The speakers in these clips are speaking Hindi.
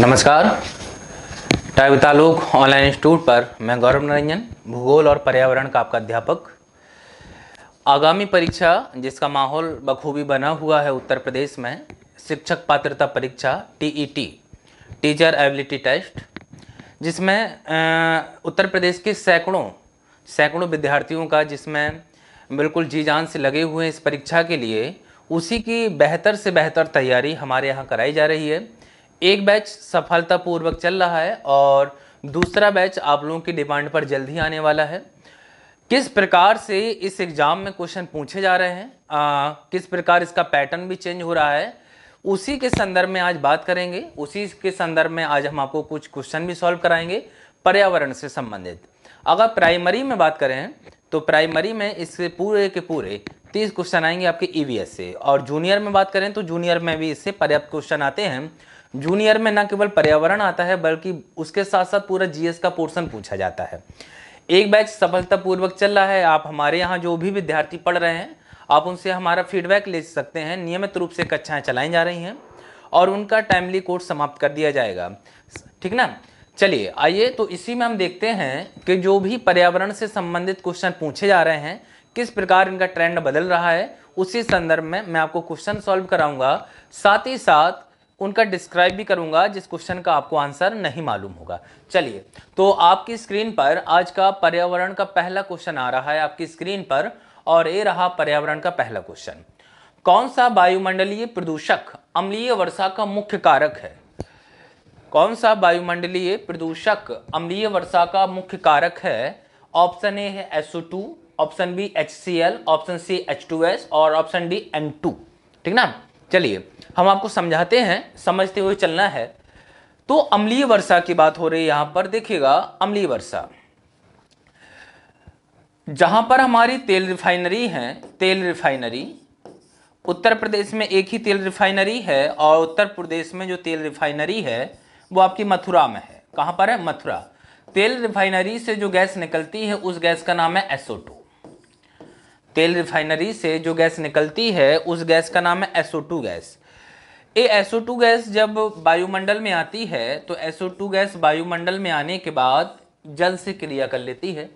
नमस्कार टाइव तालुक ऑनलाइन इंस्टीट्यूट पर मैं गौरव नरंजन भूगोल और पर्यावरण का आपका अध्यापक आगामी परीक्षा जिसका माहौल बखूबी बना हुआ है उत्तर प्रदेश में शिक्षक पात्रता परीक्षा टीईटी टीचर एबिलिटी टेस्ट जिसमें उत्तर प्रदेश के सैकड़ों सैकड़ों विद्यार्थियों का जिसमें बिल्कुल जी जान से लगे हुए इस परीक्षा के लिए उसी की बेहतर से बेहतर तैयारी हमारे यहाँ कराई जा रही है एक बैच सफलतापूर्वक चल रहा है और दूसरा बैच आप लोगों की डिमांड पर जल्द ही आने वाला है किस प्रकार से इस एग्ज़ाम में क्वेश्चन पूछे जा रहे हैं आ, किस प्रकार इसका पैटर्न भी चेंज हो रहा है उसी के संदर्भ में आज बात करेंगे उसी के संदर्भ में आज हम आपको कुछ क्वेश्चन भी सॉल्व कराएंगे पर्यावरण से संबंधित अगर प्राइमरी में बात करें तो प्राइमरी में इससे पूरे के पूरे तीस क्वेश्चन आएंगे आपके ई e से और जूनियर में बात करें तो जूनियर में भी इससे पर्याप्त क्वेश्चन आते हैं जूनियर में न केवल पर्यावरण आता है बल्कि उसके साथ साथ पूरा जीएस का पोर्शन पूछा जाता है एक बैच सफलतापूर्वक चल रहा है आप हमारे यहाँ जो भी विद्यार्थी पढ़ रहे हैं आप उनसे हमारा फीडबैक ले सकते हैं नियमित रूप से कक्षाएँ चलाई जा रही हैं और उनका टाइमली कोर्स समाप्त कर दिया जाएगा ठीक ना चलिए आइए तो इसी में हम देखते हैं कि जो भी पर्यावरण से संबंधित क्वेश्चन पूछे जा रहे हैं किस प्रकार इनका ट्रेंड बदल रहा है उसी संदर्भ में मैं आपको क्वेश्चन सॉल्व कराऊंगा साथ ही साथ उनका डिस्क्राइब भी करूंगा जिस क्वेश्चन का आपको आंसर नहीं मालूम होगा चलिए तो आपकी स्क्रीन पर आज का पर्यावरण का पहला क्वेश्चन आ रहा है आपकी स्क्रीन पर और ये रहा पर्यावरण का पहला क्वेश्चन कौन सा वायुमंडलीय प्रदूषक अम्लीय वर्षा का मुख्य कारक है कौन सा वायुमंडलीय प्रदूषक अम्लीय वर्षा का मुख्य कारक है ऑप्शन ए है SO2 option B HCl option C H2S और ऑप्शन डी N2 ठीक ना चलिए हम आपको समझाते हैं समझते हुए चलना है तो अम्लीय वर्षा की बात हो रही है यहां पर देखिएगा अम्लीय वर्षा जहां पर हमारी तेल रिफाइनरी है तेल रिफाइनरी उत्तर प्रदेश में एक ही तेल रिफाइनरी है और उत्तर प्रदेश में जो तेल रिफाइनरी है वो आपकी मथुरा में है कहां पर है मथुरा तेल रिफाइनरी से जो गैस निकलती है उस गैस का नाम है एसओ टू तेल रिफाइनरी से जो गैस निकलती है उस गैस का नाम है एसओ गैस ये एसओ गैस जब वायुमंडल में आती है तो एसओ गैस वायुमंडल में आने के बाद जल से क्रिया कर लेती है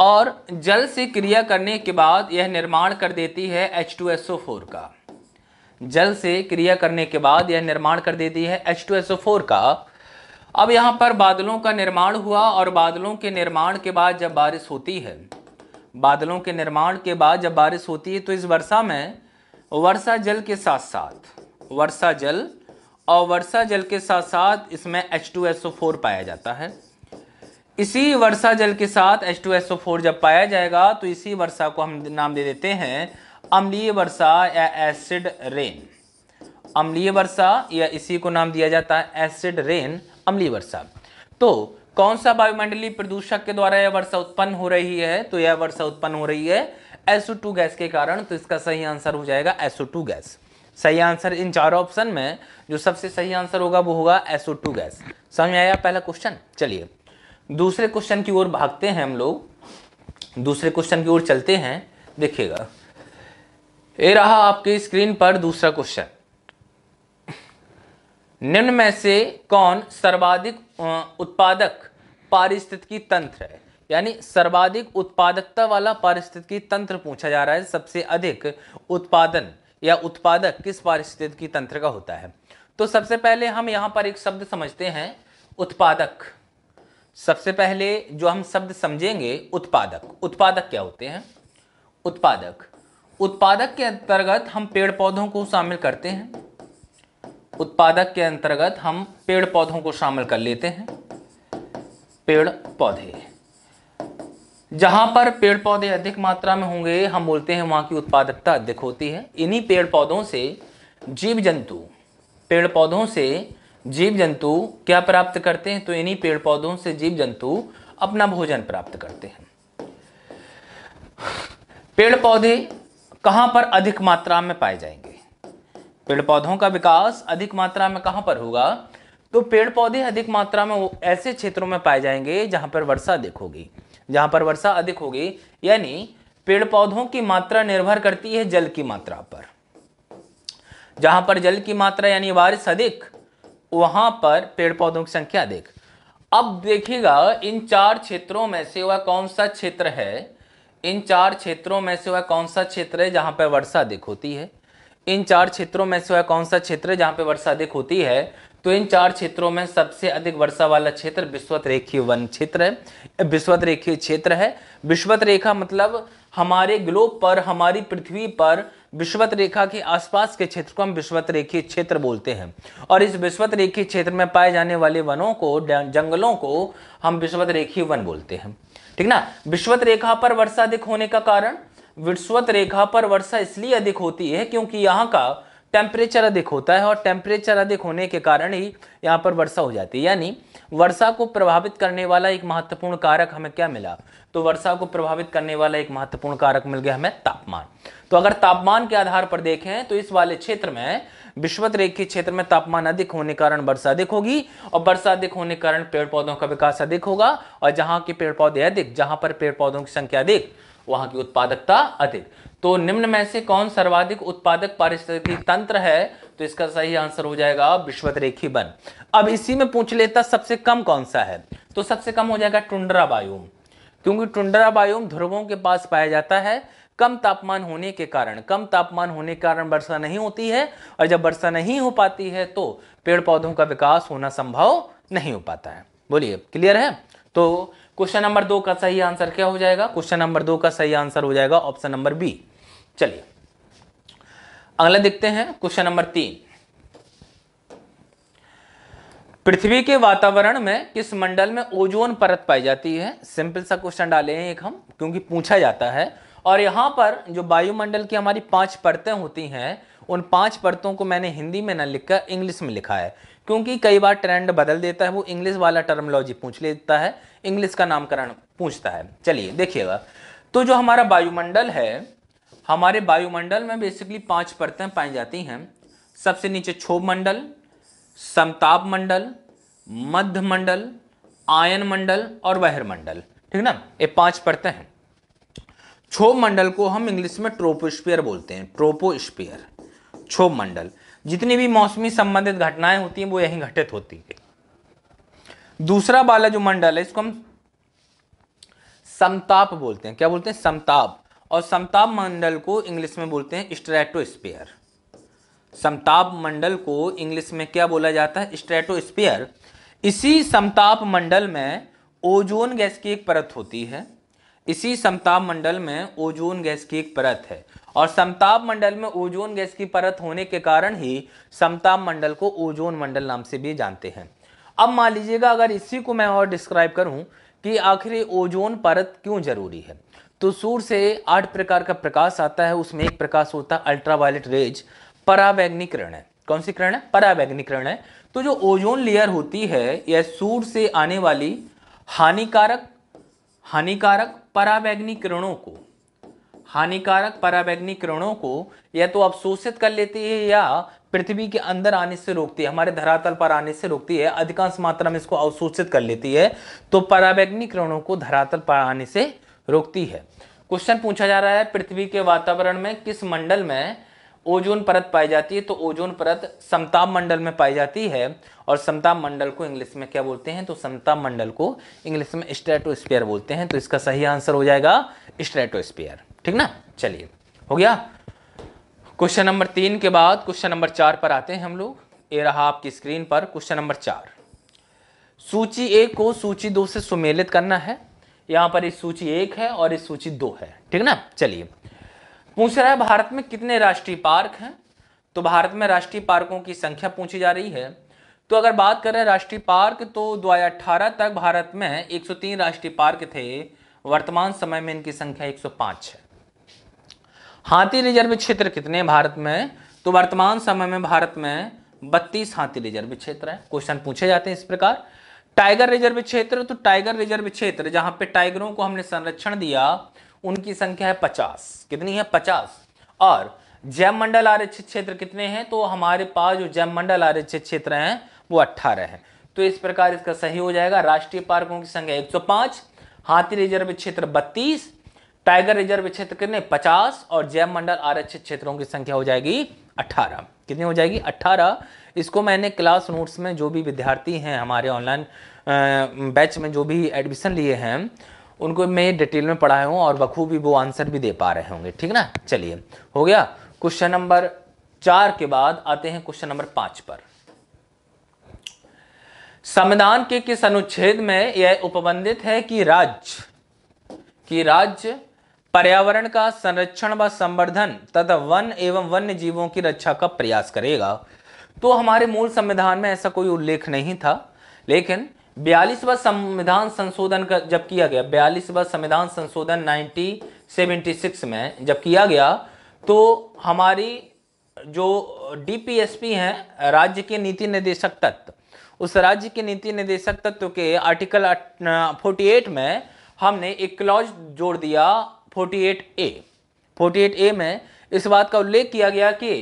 और जल से क्रिया करने के बाद यह निर्माण कर देती है फोर का जल से क्रिया करने के बाद यह निर्माण कर देती है फोर का अब यहाँ पर बादलों का निर्माण हुआ और बादलों के निर्माण के बाद जब बारिश होती है बादलों के निर्माण के बाद जब बारिश होती है तो इस वर्षा में वर्षा जल के साथ साथ वर्षा जल और वर्षा जल के साथ साथ इसमें H2SO4 पाया जाता है इसी वर्षा जल के साथ H2SO4 जब पाया जाएगा तो इसी वर्षा को हम नाम दे देते हैं अम्लीय वर्षा या एसिड रेन अम्लीय वर्षा या इसी को नाम दिया जाता है एसिड रेन अम्लीय वर्षा तो कौन सा वायुमंडलीय प्रदूषक के द्वारा यह वर्षा उत्पन्न हो रही है तो यह वर्षा उत्पन्न हो रही है एसओ गैस के कारण तो इसका सही आंसर हो जाएगा एसओ गैस सही आंसर इन चारों ऑप्शन में जो सबसे सही आंसर होगा वो होगा एसओ गैस समझ आया पहला क्वेश्चन चलिए दूसरे क्वेश्चन की ओर भागते हैं हम लोग दूसरे क्वेश्चन की ओर चलते हैं देखिएगा ये रहा आपके स्क्रीन पर दूसरा क्वेश्चन निम्न में से कौन सर्वाधिक उत्पादक पारिस्थितिकी तंत्र है यानी सर्वाधिक उत्पादकता वाला पारिस्थितिकी तंत्र पूछा जा रहा है सबसे अधिक उत्पादन या उत्पादक किस पारिस्थितिकी तंत्र का होता है तो सबसे पहले हम यहाँ पर एक शब्द समझते हैं उत्पादक सबसे पहले जो हम शब्द समझेंगे उत्पादक उत्पादक क्या होते हैं उत्पादक उत्पादक के अंतर्गत हम पेड़ पौधों को शामिल करते हैं उत्पादक के अंतर्गत हम पेड़ पौधों को शामिल कर लेते हैं पेड़ पौधे जहां पर पेड़ पौधे अधिक मात्रा में होंगे हम बोलते हैं वहां की उत्पादकता अधिक होती है इन्हीं पेड़ पौधों से जीव जंतु पेड़ पौधों से जीव जंतु क्या प्राप्त करते हैं तो इन्हीं पेड़ पौधों से जीव जंतु अपना भोजन प्राप्त करते हैं पेड़ पौधे कहां पर अधिक मात्रा में पाए जाएंगे पेड़ पौधों का विकास अधिक मात्रा में कहां पर होगा तो पेड़ पौधे अधिक मात्रा में ऐसे क्षेत्रों में पाए जाएंगे जहां पर वर्षा अधिक होगी जहां पर वर्षा अधिक होगी यानी पेड़ पौधों की मात्रा निर्भर करती है जल की मात्रा पर जहां पर जल की मात्रा यानी बारिश अधिक वहां पर पेड़ पौधों की संख्या अधिक अब देखिएगा इन चार क्षेत्रों में से वह कौन सा क्षेत्र है इन चार क्षेत्रों में से वह कौन सा क्षेत्र है जहां पर वर्षा अधिक होती है इन चार क्षेत्रों में से वह कौन सा क्षेत्र है जहां पर वर्षा अधिक होती है तो इन चार क्षेत्रों में सबसे अधिक वर्षा वाला क्षेत्र विश्वत रेखीय वन क्षेत्र है विश्वत रेखीय क्षेत्र है विश्वत रेखा मतलब हमारे ग्लोब पर हमारी पृथ्वी पर विश्वत रेखा के आसपास के क्षेत्र को हम विश्वत रेखीय क्षेत्र बोलते हैं और इस विश्वत रेखीय क्षेत्र में पाए जाने वाले वनों को जंगलों को हम विश्वत रेखीय वन बोलते हैं ठीक ना विश्वत रेखा पर वर्षा अधिक होने का कारण विश्वत रेखा पर वर्षा इसलिए अधिक होती है क्योंकि यहाँ का टेम्परेचर अधिक होता है और टेम्परेचर अधिक होने के कारण ही यहाँ पर वर्षा हो जाती है यानी वर्षा को प्रभावित करने वाला एक महत्वपूर्ण कारक हमें क्या मिला तो वर्षा को प्रभावित करने वाला एक महत्वपूर्ण कारक मिल गया हमें तापमान तो अगर तापमान के आधार पर देखें तो इस वाले क्षेत्र में विश्वत रेखी क्षेत्र में तापमान अधिक होने के कारण वर्षा अधिक होगी और वर्षा अधिक होने के कारण पेड़ पौधों का विकास अधिक होगा और जहां के पेड़ पौधे अधिक जहां पर पेड़ पौधों की संख्या अधिक वहां की उत्पादकता अधिक तो निम्न में से कौन सर्वाधिक उत्पादक पारिस्थितिक तंत्र है तो इसका सही आंसर हो जाएगा विश्वत रेखी बन अब इसी में पूछ लेता सबसे कम कौन सा है तो सबसे कम हो जाएगा टुंडरा बायोम क्योंकि टुंडरा बायोम ध्रुवों के पास पाया जाता है कम तापमान होने के कारण कम तापमान होने के कारण वर्षा नहीं होती है और जब वर्षा नहीं हो पाती है तो पेड़ पौधों का विकास होना संभव नहीं हो पाता है बोलिए क्लियर है तो क्वेश्चन नंबर दो का सही आंसर क्या हो जाएगा क्वेश्चन नंबर दो का सही आंसर हो जाएगा ऑप्शन नंबर बी चलिए अगला देखते हैं क्वेश्चन नंबर तीन पृथ्वी के वातावरण में किस मंडल में ओजोन परत पाई जाती है सिंपल सा क्वेश्चन डाले हैं एक हम क्योंकि पूछा जाता है और यहां पर जो वायुमंडल की हमारी पांच परतें होती हैं उन पांच परतों को मैंने हिंदी में ना लिखकर इंग्लिश में लिखा है क्योंकि कई बार ट्रेंड बदल देता है वो इंग्लिश वाला टर्मोलॉजी पूछ लेता है इंग्लिश का नामकरण पूछता है चलिए देखिएगा तो जो हमारा वायुमंडल है हमारे वायुमंडल में बेसिकली पांच परतें पाई जाती हैं सबसे नीचे क्षोभ मंडल समताप मंडल मध्य मंडल आयन मंडल और मंडल ठीक ना ये पांच परतें हैं क्षोभ मंडल को हम इंग्लिश में ट्रोपोस्पियर बोलते हैं ट्रोपोस्पियर क्षोभ मंडल जितनी भी मौसमी संबंधित घटनाएं होती हैं वो यहीं घटित होती है दूसरा वाला जो मंडल है इसको हम समताप बोलते हैं क्या बोलते हैं समताप और समताप मंडल को इंग्लिश में बोलते हैं स्ट्रेटोस्पेयर समताप मंडल को इंग्लिश में क्या बोला जाता है स्ट्रेटोस्पेयर इसी समताप मंडल में ओजोन गैस की एक परत होती है इसी समताप मंडल में ओजोन गैस की एक परत है और समताप मंडल में ओजोन गैस की परत होने के कारण ही समताप मंडल को ओजोन मंडल नाम से भी जानते हैं अब मान लीजिएगा अगर इसी को मैं और डिस्क्राइब करूं कि आखिर ओजोन परत क्यों जरूरी है तो सूर्य से आठ प्रकार का प्रकाश आता है उसमें एक प्रकाश होता है अल्ट्रावायलेट रेज परावैग्निकरण है कौन सी किरण है परावैग्निकरण है तो जो ओजोन लेयर होती है यह सूर्य से आने वाली हानिकारक हानिकारक परावैग्निकरणों किरणों को हानिकारक परावैग्निकरणों किरणों को या तो अवशोषित कर लेती है या पृथ्वी के अंदर आने से रोकती है हमारे धरातल पर आने से रोकती है अधिकांश मात्रा में इसको अवशोषित कर लेती है तो परावैग्निकरणों किरणों को धरातल पर आने से रोकती है क्वेश्चन पूछा जा रहा है पृथ्वी के वातावरण में किस मंडल में ओजोन परत पाई जाती है तो ओजोन परत समताप मंडल में पाई जाती है और समताप मंडल को इंग्लिश में क्या बोलते हैं तो समताप मंडल को इंग्लिश में स्ट्रेटोस्पियर बोलते हैं तो इसका सही आंसर हो जाएगा स्ट्रेटोस्पियर ठीक ना चलिए हो गया क्वेश्चन नंबर तीन के बाद क्वेश्चन नंबर चार पर आते हैं हम लोग ये रहा आपकी स्क्रीन पर क्वेश्चन नंबर चार सूची एक को सूची दो से सुमेलित करना है यहां पर इस सूची एक है और इस सूची दो है ठीक ना चलिए पूछ रहा है भारत में कितने राष्ट्रीय पार्क हैं तो भारत में राष्ट्रीय पार्कों की संख्या पूछी जा रही है तो अगर बात करें राष्ट्रीय पार्क तो दो तक भारत में एक राष्ट्रीय पार्क थे वर्तमान समय में इनकी संख्या एक है हाथी रिजर्व क्षेत्र कितने भारत में तो वर्तमान समय में भारत में बत्तीस हाथी रिजर्व क्षेत्र है क्वेश्चन पूछे जाते हैं इस प्रकार टाइगर रिजर्व क्षेत्र तो टाइगर रिजर्व क्षेत्र जहां पे टाइगरों को हमने संरक्षण दिया उनकी संख्या है पचास कितनी है पचास और जैव मंडल आरक्षित क्षेत्र कितने हैं तो हमारे पास जो जैव मंडल आरक्षित क्षेत्र हैं वो अट्ठारह है तो इस प्रकार इसका सही हो जाएगा राष्ट्रीय पार्कों की संख्या पांच हाथी रिजर्व क्षेत्र बत्तीस टाइगर रिजर्व क्षेत्र कितने पचास और जैव मंडल आरक्षित क्षेत्रों की संख्या हो जाएगी अठारह कितनी हो जाएगी अठारह इसको मैंने क्लास नोट्स में जो भी विद्यार्थी हैं हमारे ऑनलाइन बैच में जो भी एडमिशन लिए हैं उनको मैं डिटेल में पढ़ाया हूँ और बखूबी वो आंसर भी दे पा रहे होंगे ठीक ना चलिए हो गया क्वेश्चन नंबर चार के बाद आते हैं क्वेश्चन नंबर पाँच पर संविधान के किस अनुच्छेद में यह उपबंधित है कि राज्य कि राज्य पर्यावरण का संरक्षण व संवर्धन तथा वन एवं वन्य जीवों की रक्षा का प्रयास करेगा तो हमारे मूल संविधान में ऐसा कोई उल्लेख नहीं था लेकिन बयालीसवा संविधान संशोधन का जब किया गया बयालीसवा संविधान संशोधन 1976 में जब किया गया तो हमारी जो डीपीएसपी हैं राज्य के नीति निदेशक तत्व उस राज्य के नीति निदेशक तत्व के आर्टिकल 48 में हमने एक क्लॉज जोड़ दिया 48 ए 48 ए में इस बात का उल्लेख किया गया कि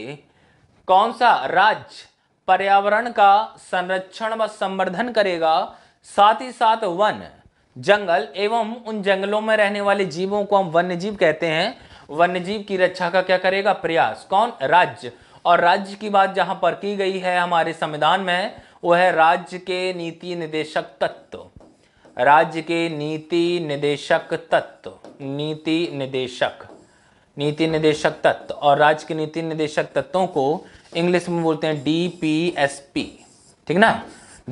कौन सा राज्य पर्यावरण का संरक्षण व संवर्धन करेगा साथ ही साथ वन जंगल एवं उन जंगलों में रहने वाले जीवों को हम वन्य जीव कहते हैं वन्य जीव की रक्षा का क्या करेगा प्रयास कौन राज्य और राज्य की बात जहां पर की गई है हमारे संविधान में वो है राज्य के नीति निदेशक तत्व राज्य के नीति निदेशक तत्व नीति निदेशक नीति निदेशक तत्व और राज्य के नीति निदेशक तत्वों को इंग्लिश में बोलते हैं डी पी एस पी ठीक ना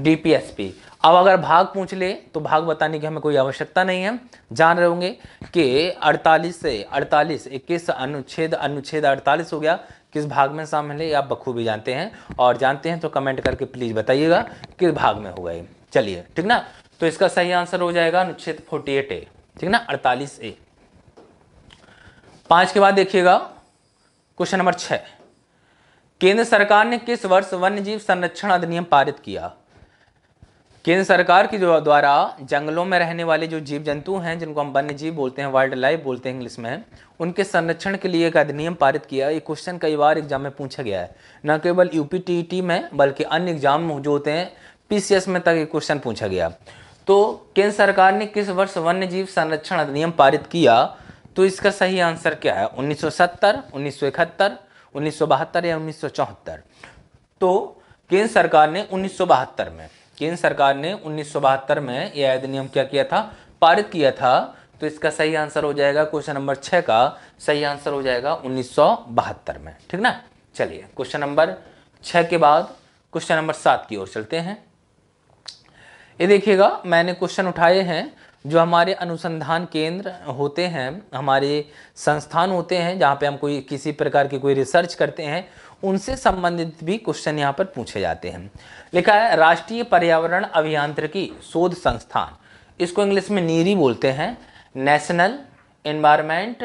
डी पी एस पी अब अगर भाग पूछ ले तो भाग बताने की हमें कोई आवश्यकता नहीं है जान रहे होंगे कि 48 से 48 इक्कीस अनुच्छेद अनुच्छेद 48 हो गया किस भाग में शामिल है आप बखूबी जानते हैं और जानते हैं तो कमेंट करके प्लीज़ बताइएगा किस भाग में होगा ये चलिए ठीक ना तो इसका सही आंसर हो जाएगा अनुच्छेद फोर्टी ए ठीक ना अड़तालीस ए पांच के बाद देखिएगा क्वेश्चन नंबर छ केंद्र सरकार ने किस वर्ष वन्यजीव संरक्षण अधिनियम पारित किया केंद्र सरकार की जो द्वारा जंगलों में रहने वाले जो जीव जंतु हैं जिनको हम वन्य जीव बोलते हैं वाइल्ड लाइफ बोलते हैं इंग्लिश में उनके संरक्षण के लिए एक अधिनियम पारित किया ये क्वेश्चन कई बार एग्जाम में पूछा गया है न केवल यू पी e में बल्कि अन्य एग्जाम जो होते हैं पी में तक ये क्वेश्चन पूछा गया तो केंद्र सरकार ने किस वर्ष वन्य जीव संरक्षण अधिनियम पारित किया तो इसका सही आंसर क्या है 1970, 1971, 1972 या 1974 तो केंद्र सरकार ने उन्नीस में केंद्र सरकार ने उन्नीस में यह अधिनियम क्या किया था पारित किया था तो इसका सही आंसर हो जाएगा क्वेश्चन नंबर छह का सही आंसर हो जाएगा उन्नीस में ठीक ना चलिए क्वेश्चन नंबर छह के बाद क्वेश्चन नंबर सात की ओर चलते हैं ये देखिएगा मैंने क्वेश्चन उठाए हैं जो हमारे अनुसंधान केंद्र होते हैं हमारे संस्थान होते हैं जहाँ पे हम कोई किसी प्रकार की कोई रिसर्च करते हैं उनसे संबंधित भी क्वेश्चन यहाँ पर पूछे जाते हैं लिखा है राष्ट्रीय पर्यावरण अभियांत्रिकी शोध संस्थान इसको इंग्लिश में नीरी बोलते हैं national environment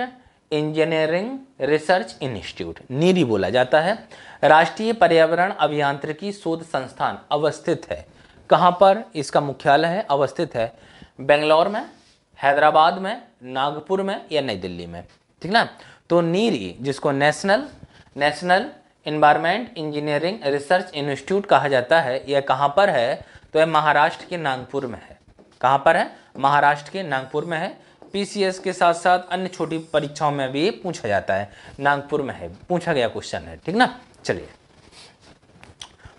engineering research institute NEERI बोला जाता है राष्ट्रीय पर्यावरण अभियांत्रिकी शोध संस्थान अवस्थित है कहाँ पर इसका मुख्यालय है अवस्थित है बेंगलोर में हैदराबाद में नागपुर में या नई दिल्ली में ठीक ना तो नीरी जिसको national national environment engineering research institute कहा जाता है यह कहाँ पर है तो यह महाराष्ट्र के नागपुर में है कहाँ पर है महाराष्ट्र के नागपुर में है पीसीएस के साथ साथ अन्य छोटी परीक्षाओं में भी पूछा जाता है नागपुर में है पूछा गया क्वेश्चन है ठीक ना चलिए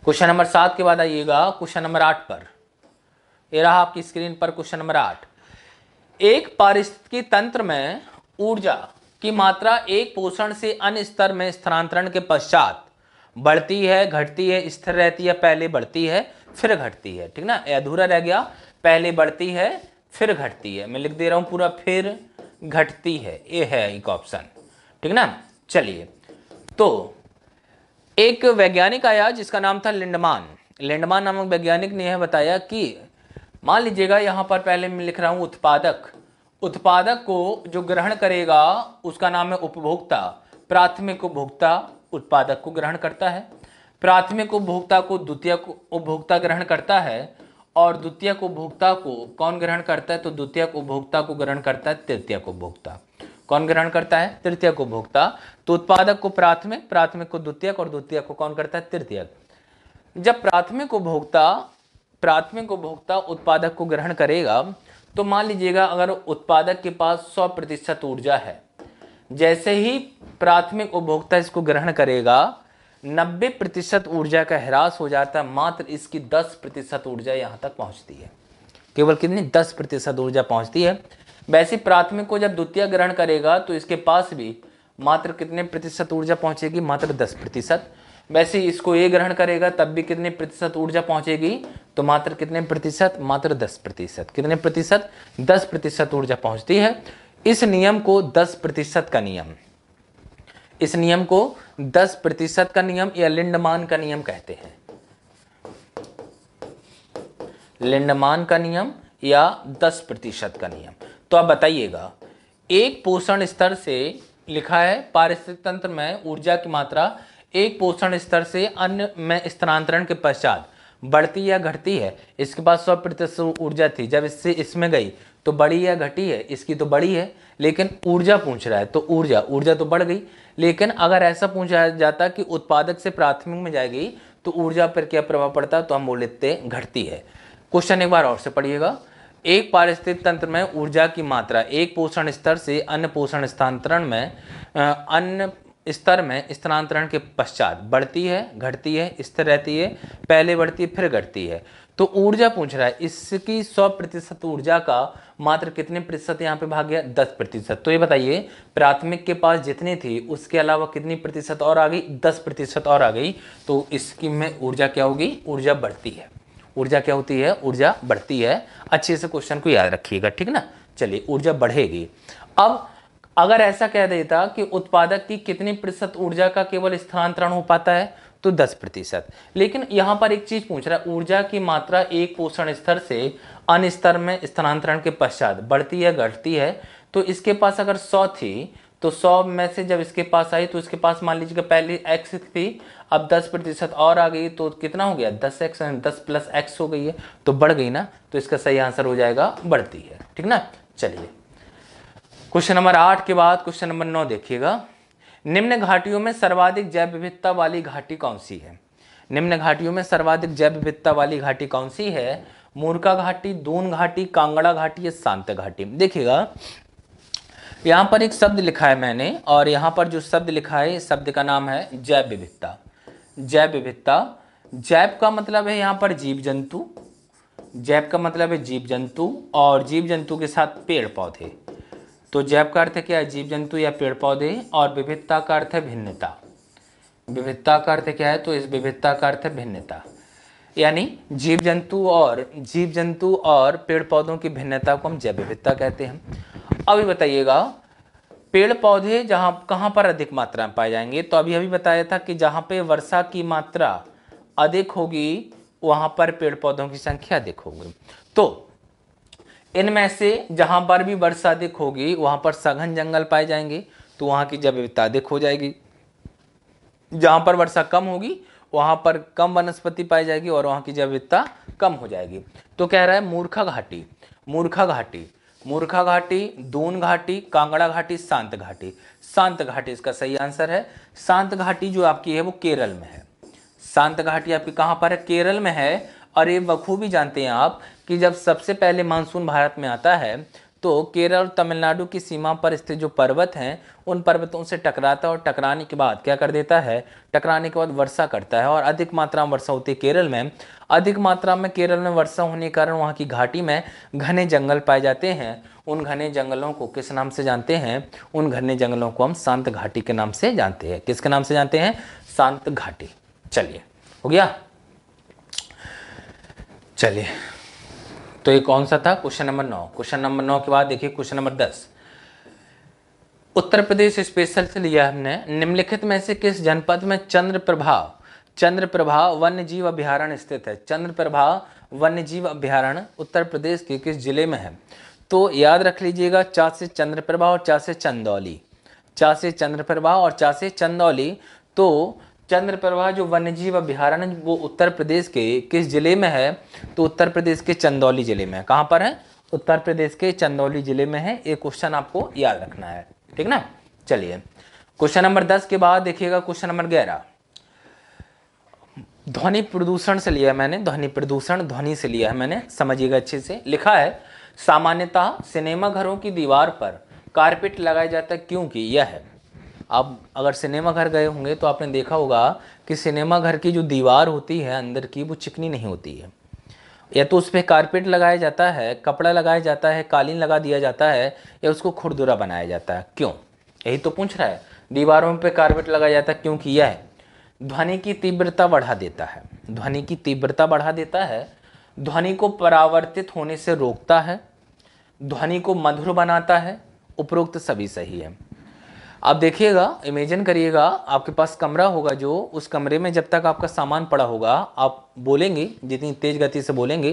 क्वेश्चन नंबर सात के बाद आइएगा क्वेश्चन नंबर आठ पर ये रहा आपकी स्क्रीन पर क्वेश्चन नंबर आठ एक पारिस्थितिकी तंत्र में ऊर्जा की मात्रा एक पोषण से अन्य स्तर में स्थानांतरण के पश्चात बढ़ती है घटती है स्थिर रहती है पहले बढ़ती है फिर घटती है ठीक ना अधूरा रह गया पहले बढ़ती है फिर घटती है मैं लिख दे रहा हूँ पूरा फिर घटती है ये है एक ऑप्शन ठीक ना चलिए तो एक वैज्ञानिक आया जिसका नाम था लिंडमान लिंडमान नामक वैज्ञानिक ने यह बताया कि मान लीजिएगा यहाँ पर पहले मैं लिख रहा हूँ उत्पादक उत्पादक को जो ग्रहण करेगा उसका नाम है उपभोक्ता प्राथमिक उपभोक्ता उत्पादक को ग्रहण करता है प्राथमिक उपभोक्ता को द्वितीय उपभोक्ता ग्रहण करता है और द्वितीय उपभोक्ता को कौन ग्रहण करता है तो द्वितीय उपभोक्ता को ग्रहण करता है तृतीय उपभोक्ता कौन ग्रहण करता है तृतीय उपभोक्ता तो उत्पादक को प्राथमिक प्राथमिक को द्वितीय और द्वितीय को कौन करता है तृतीय जब प्राथमिक उपभोक्ता प्राथमिक उपभोक्ता उत्पादक को ग्रहण करेगा तो मान लीजिएगा अगर उत्पादक के पास 100 प्रतिशत ऊर्जा है जैसे ही प्राथमिक उपभोक्ता इसको ग्रहण करेगा 90 प्रतिशत ऊर्जा का ह्रास हो जाता है मात्र इसकी 10 प्रतिशत ऊर्जा यहाँ तक पहुँचती है केवल कितनी 10 प्रतिशत ऊर्जा पहुँचती है वैसे प्राथमिक को जब द्वितीय ग्रहण करेगा तो इसके पास भी मात्र कितने प्रतिशत ऊर्जा पहुँचेगी मात्र दस प्रतिशत वैसे इसको ए ग्रहण करेगा तब भी कितने प्रतिशत ऊर्जा पहुंचेगी तो मात्र कितने प्रतिशत मात्र दस प्रतिशत कितने प्रतिशत दस प्रतिशत ऊर्जा पहुंचती है इस नियम को दस प्रतिशत का नियम इस नियम को दस प्रतिशत का नियम या लिंडमान का नियम कहते हैं लिंडमान का नियम या दस प्रतिशत का नियम तो आप बताइएगा एक पोषण स्तर से लिखा है पारिस्थितिक तंत्र में ऊर्जा की मात्रा एक पोषण स्तर से अन्य में स्थानांतरण के पश्चात बढ़ती या घटती है इसके पास सौ प्रतिशत ऊर्जा थी जब इससे इसमें गई तो बड़ी या घटी है इसकी तो बड़ी है लेकिन ऊर्जा पूछ रहा है तो ऊर्जा ऊर्जा तो बढ़ गई लेकिन अगर ऐसा पूछा जाता कि उत्पादक से प्राथमिक में जाएगी तो ऊर्जा पर क्या प्रभाव पड़ता तो हम घटती है क्वेश्चन एक बार और से पढ़िएगा एक पारिस्थितिक तंत्र में ऊर्जा की मात्रा एक पोषण स्तर से अन्य पोषण स्थानांतरण में अन्य स्तर में स्थानांतरण के पश्चात बढ़ती है घटती है स्थिर रहती है पहले बढ़ती है फिर घटती है तो ऊर्जा पूछ रहा है इसकी सौ प्रतिशत ऊर्जा का मात्र कितने प्रतिशत यहाँ पे भाग गया दस प्रतिशत तो ये बताइए प्राथमिक के पास जितनी थी उसके अलावा कितनी प्रतिशत और आ गई दस प्रतिशत और आ गई तो इसकी में ऊर्जा क्या होगी ऊर्जा बढ़ती है ऊर्जा क्या होती है ऊर्जा बढ़ती है अच्छे से क्वेश्चन को याद रखिएगा ठीक ना चलिए ऊर्जा बढ़ेगी अब अगर ऐसा कह देता कि उत्पादक की कितने प्रतिशत ऊर्जा का केवल स्थानांतरण हो पाता है तो 10 प्रतिशत लेकिन यहाँ पर एक चीज़ पूछ रहा है ऊर्जा की मात्रा एक पोषण स्तर से अन्य स्तर में स्थानांतरण के पश्चात बढ़ती है घटती है तो इसके पास अगर 100 थी तो 100 में से जब इसके पास आई तो इसके पास मान लीजिए पहले एक्स थी अब 10 प्रतिशत और आ गई तो कितना हो गया 10 एक्स दस प्लस एक्स हो गई है तो बढ़ गई ना तो इसका सही आंसर हो जाएगा बढ़ती है ठीक ना चलिए क्वेश्चन नंबर आठ के बाद क्वेश्चन नंबर नौ देखिएगा निम्न घाटियों में सर्वाधिक जैव विविधता वाली घाटी कौन सी है निम्न घाटियों में सर्वाधिक जैव विविधता वाली घाटी कौन सी है मूर्खा घाटी दून घाटी कांगड़ा घाटी या शांत घाटी देखिएगा यहाँ पर एक शब्द लिखा है मैंने और यहाँ पर जो शब्द लिखा है शब्द का नाम है जैव विविधता जैव विविधता जैव का मतलब है यहाँ पर जीव जंतु जैव का मतलब है जीव जंतु और जीव जंतु के साथ पेड़ पौधे तो जैव का अर्थ क्या है जीव जंतु या पेड़ पौधे और विविधता का अर्थ है भिन्नता विविधता का अर्थ क्या है तो इस विविधता का अर्थ है भिन्नता यानी जीव जंतु और जीव जंतु और पेड़ पौधों की भिन्नता को हम जैव विविधता कहते हैं अभी बताइएगा पेड़ पौधे जहाँ कहाँ पर अधिक मात्रा में पाए जाएंगे तो अभी अभी बताया था कि जहाँ पे वर्षा की मात्रा अधिक होगी वहाँ पर पेड़ पौधों की संख्या अधिक होगी तो इनमें से जहाँ पर भी वर्षा अधिक होगी वहाँ पर सघन जंगल पाए जाएंगे तो वहाँ की जैविकता अधिक हो जाएगी जहाँ पर वर्षा कम होगी वहाँ पर कम वनस्पति पाई जाएगी और वहाँ की जैविकता कम हो जाएगी तो कह रहा है मूर्खा घाटी मूर्खा घाटी मूर्खा घाटी दून घाटी कांगड़ा घाटी शांत घाटी शांत घाटी इसका सही आंसर है शांत घाटी जो आपकी है वो केरल में है शांत घाटी आपकी कहाँ पर है केरल में है और ये बखूबी जानते हैं आप कि जब सबसे पहले मानसून भारत में आता है तो केरल और तमिलनाडु की सीमा पर स्थित जो पर्वत हैं उन पर्वतों से टकराता है और टकराने के बाद क्या कर देता है टकराने के बाद वर्षा करता है और अधिक मात्रा में वर्षा होती है केरल में अधिक मात्रा में केरल में वर्षा होने के कारण वहाँ की घाटी में घने जंगल पाए जाते हैं उन घने जंगलों को किस नाम से जानते हैं उन घने जंगलों को हम शांत घाटी के नाम से जानते हैं किसके नाम से जानते हैं शांत घाटी चलिए हो गया चलिए तो ये कौन सा था क्वेश्चन नंबर नौ क्वेश्चन नंबर नौ के बाद देखिए क्वेश्चन नंबर दस उत्तर प्रदेश स्पेशल से लिया हमने निम्नलिखित में से किस जनपद में चंद्र प्रभाव चंद्र प्रभाव वन्य जीव अभ्यारण्य स्थित है चंद्र प्रभाव वन्य जीव अभ्यारण्य उत्तर प्रदेश के किस जिले में है तो याद रख लीजिएगा चा से चंद्र प्रभाव और चा से चंदौली चा से चंद्र प्रभाव और चा से चंदौली तो चंद्र प्रवाह जो वन्यजीव अभ्यारण्य वो उत्तर प्रदेश के किस जिले में है तो उत्तर प्रदेश के चंदौली जिले में है कहाँ पर है उत्तर प्रदेश के चंदौली जिले में है ये क्वेश्चन आपको याद रखना है ठीक ना चलिए क्वेश्चन नंबर दस के बाद देखिएगा क्वेश्चन नंबर ग्यारह ध्वनि प्रदूषण से लिया है मैंने ध्वनि प्रदूषण ध्वनि से लिया है मैंने समझिएगा अच्छे से लिखा है सामान्यतः सिनेमा घरों की दीवार पर कारपेट लगाया जाता है क्योंकि यह है आप अगर सिनेमा घर गए होंगे तो आपने देखा होगा कि सिनेमा घर की जो दीवार होती है अंदर की वो चिकनी नहीं होती है या तो उस पर कारपेट लगाया जाता है कपड़ा लगाया जाता है कालीन लगा दिया जाता है या उसको खुरदुरा बनाया जाता है क्यों यही तो पूछ रहा है दीवारों पर कारपेट लगाया जाता है क्यों किया है ध्वनि की तीव्रता बढ़ा देता है ध्वनि की तीव्रता बढ़ा देता है ध्वनि को परावर्तित होने से रोकता है ध्वनि को मधुर बनाता है उपरोक्त सभी सही है आप देखिएगा इमेजिन करिएगा आपके पास कमरा होगा जो उस कमरे में जब तक आपका सामान पड़ा होगा आप बोलेंगे जितनी तेज़ गति से बोलेंगे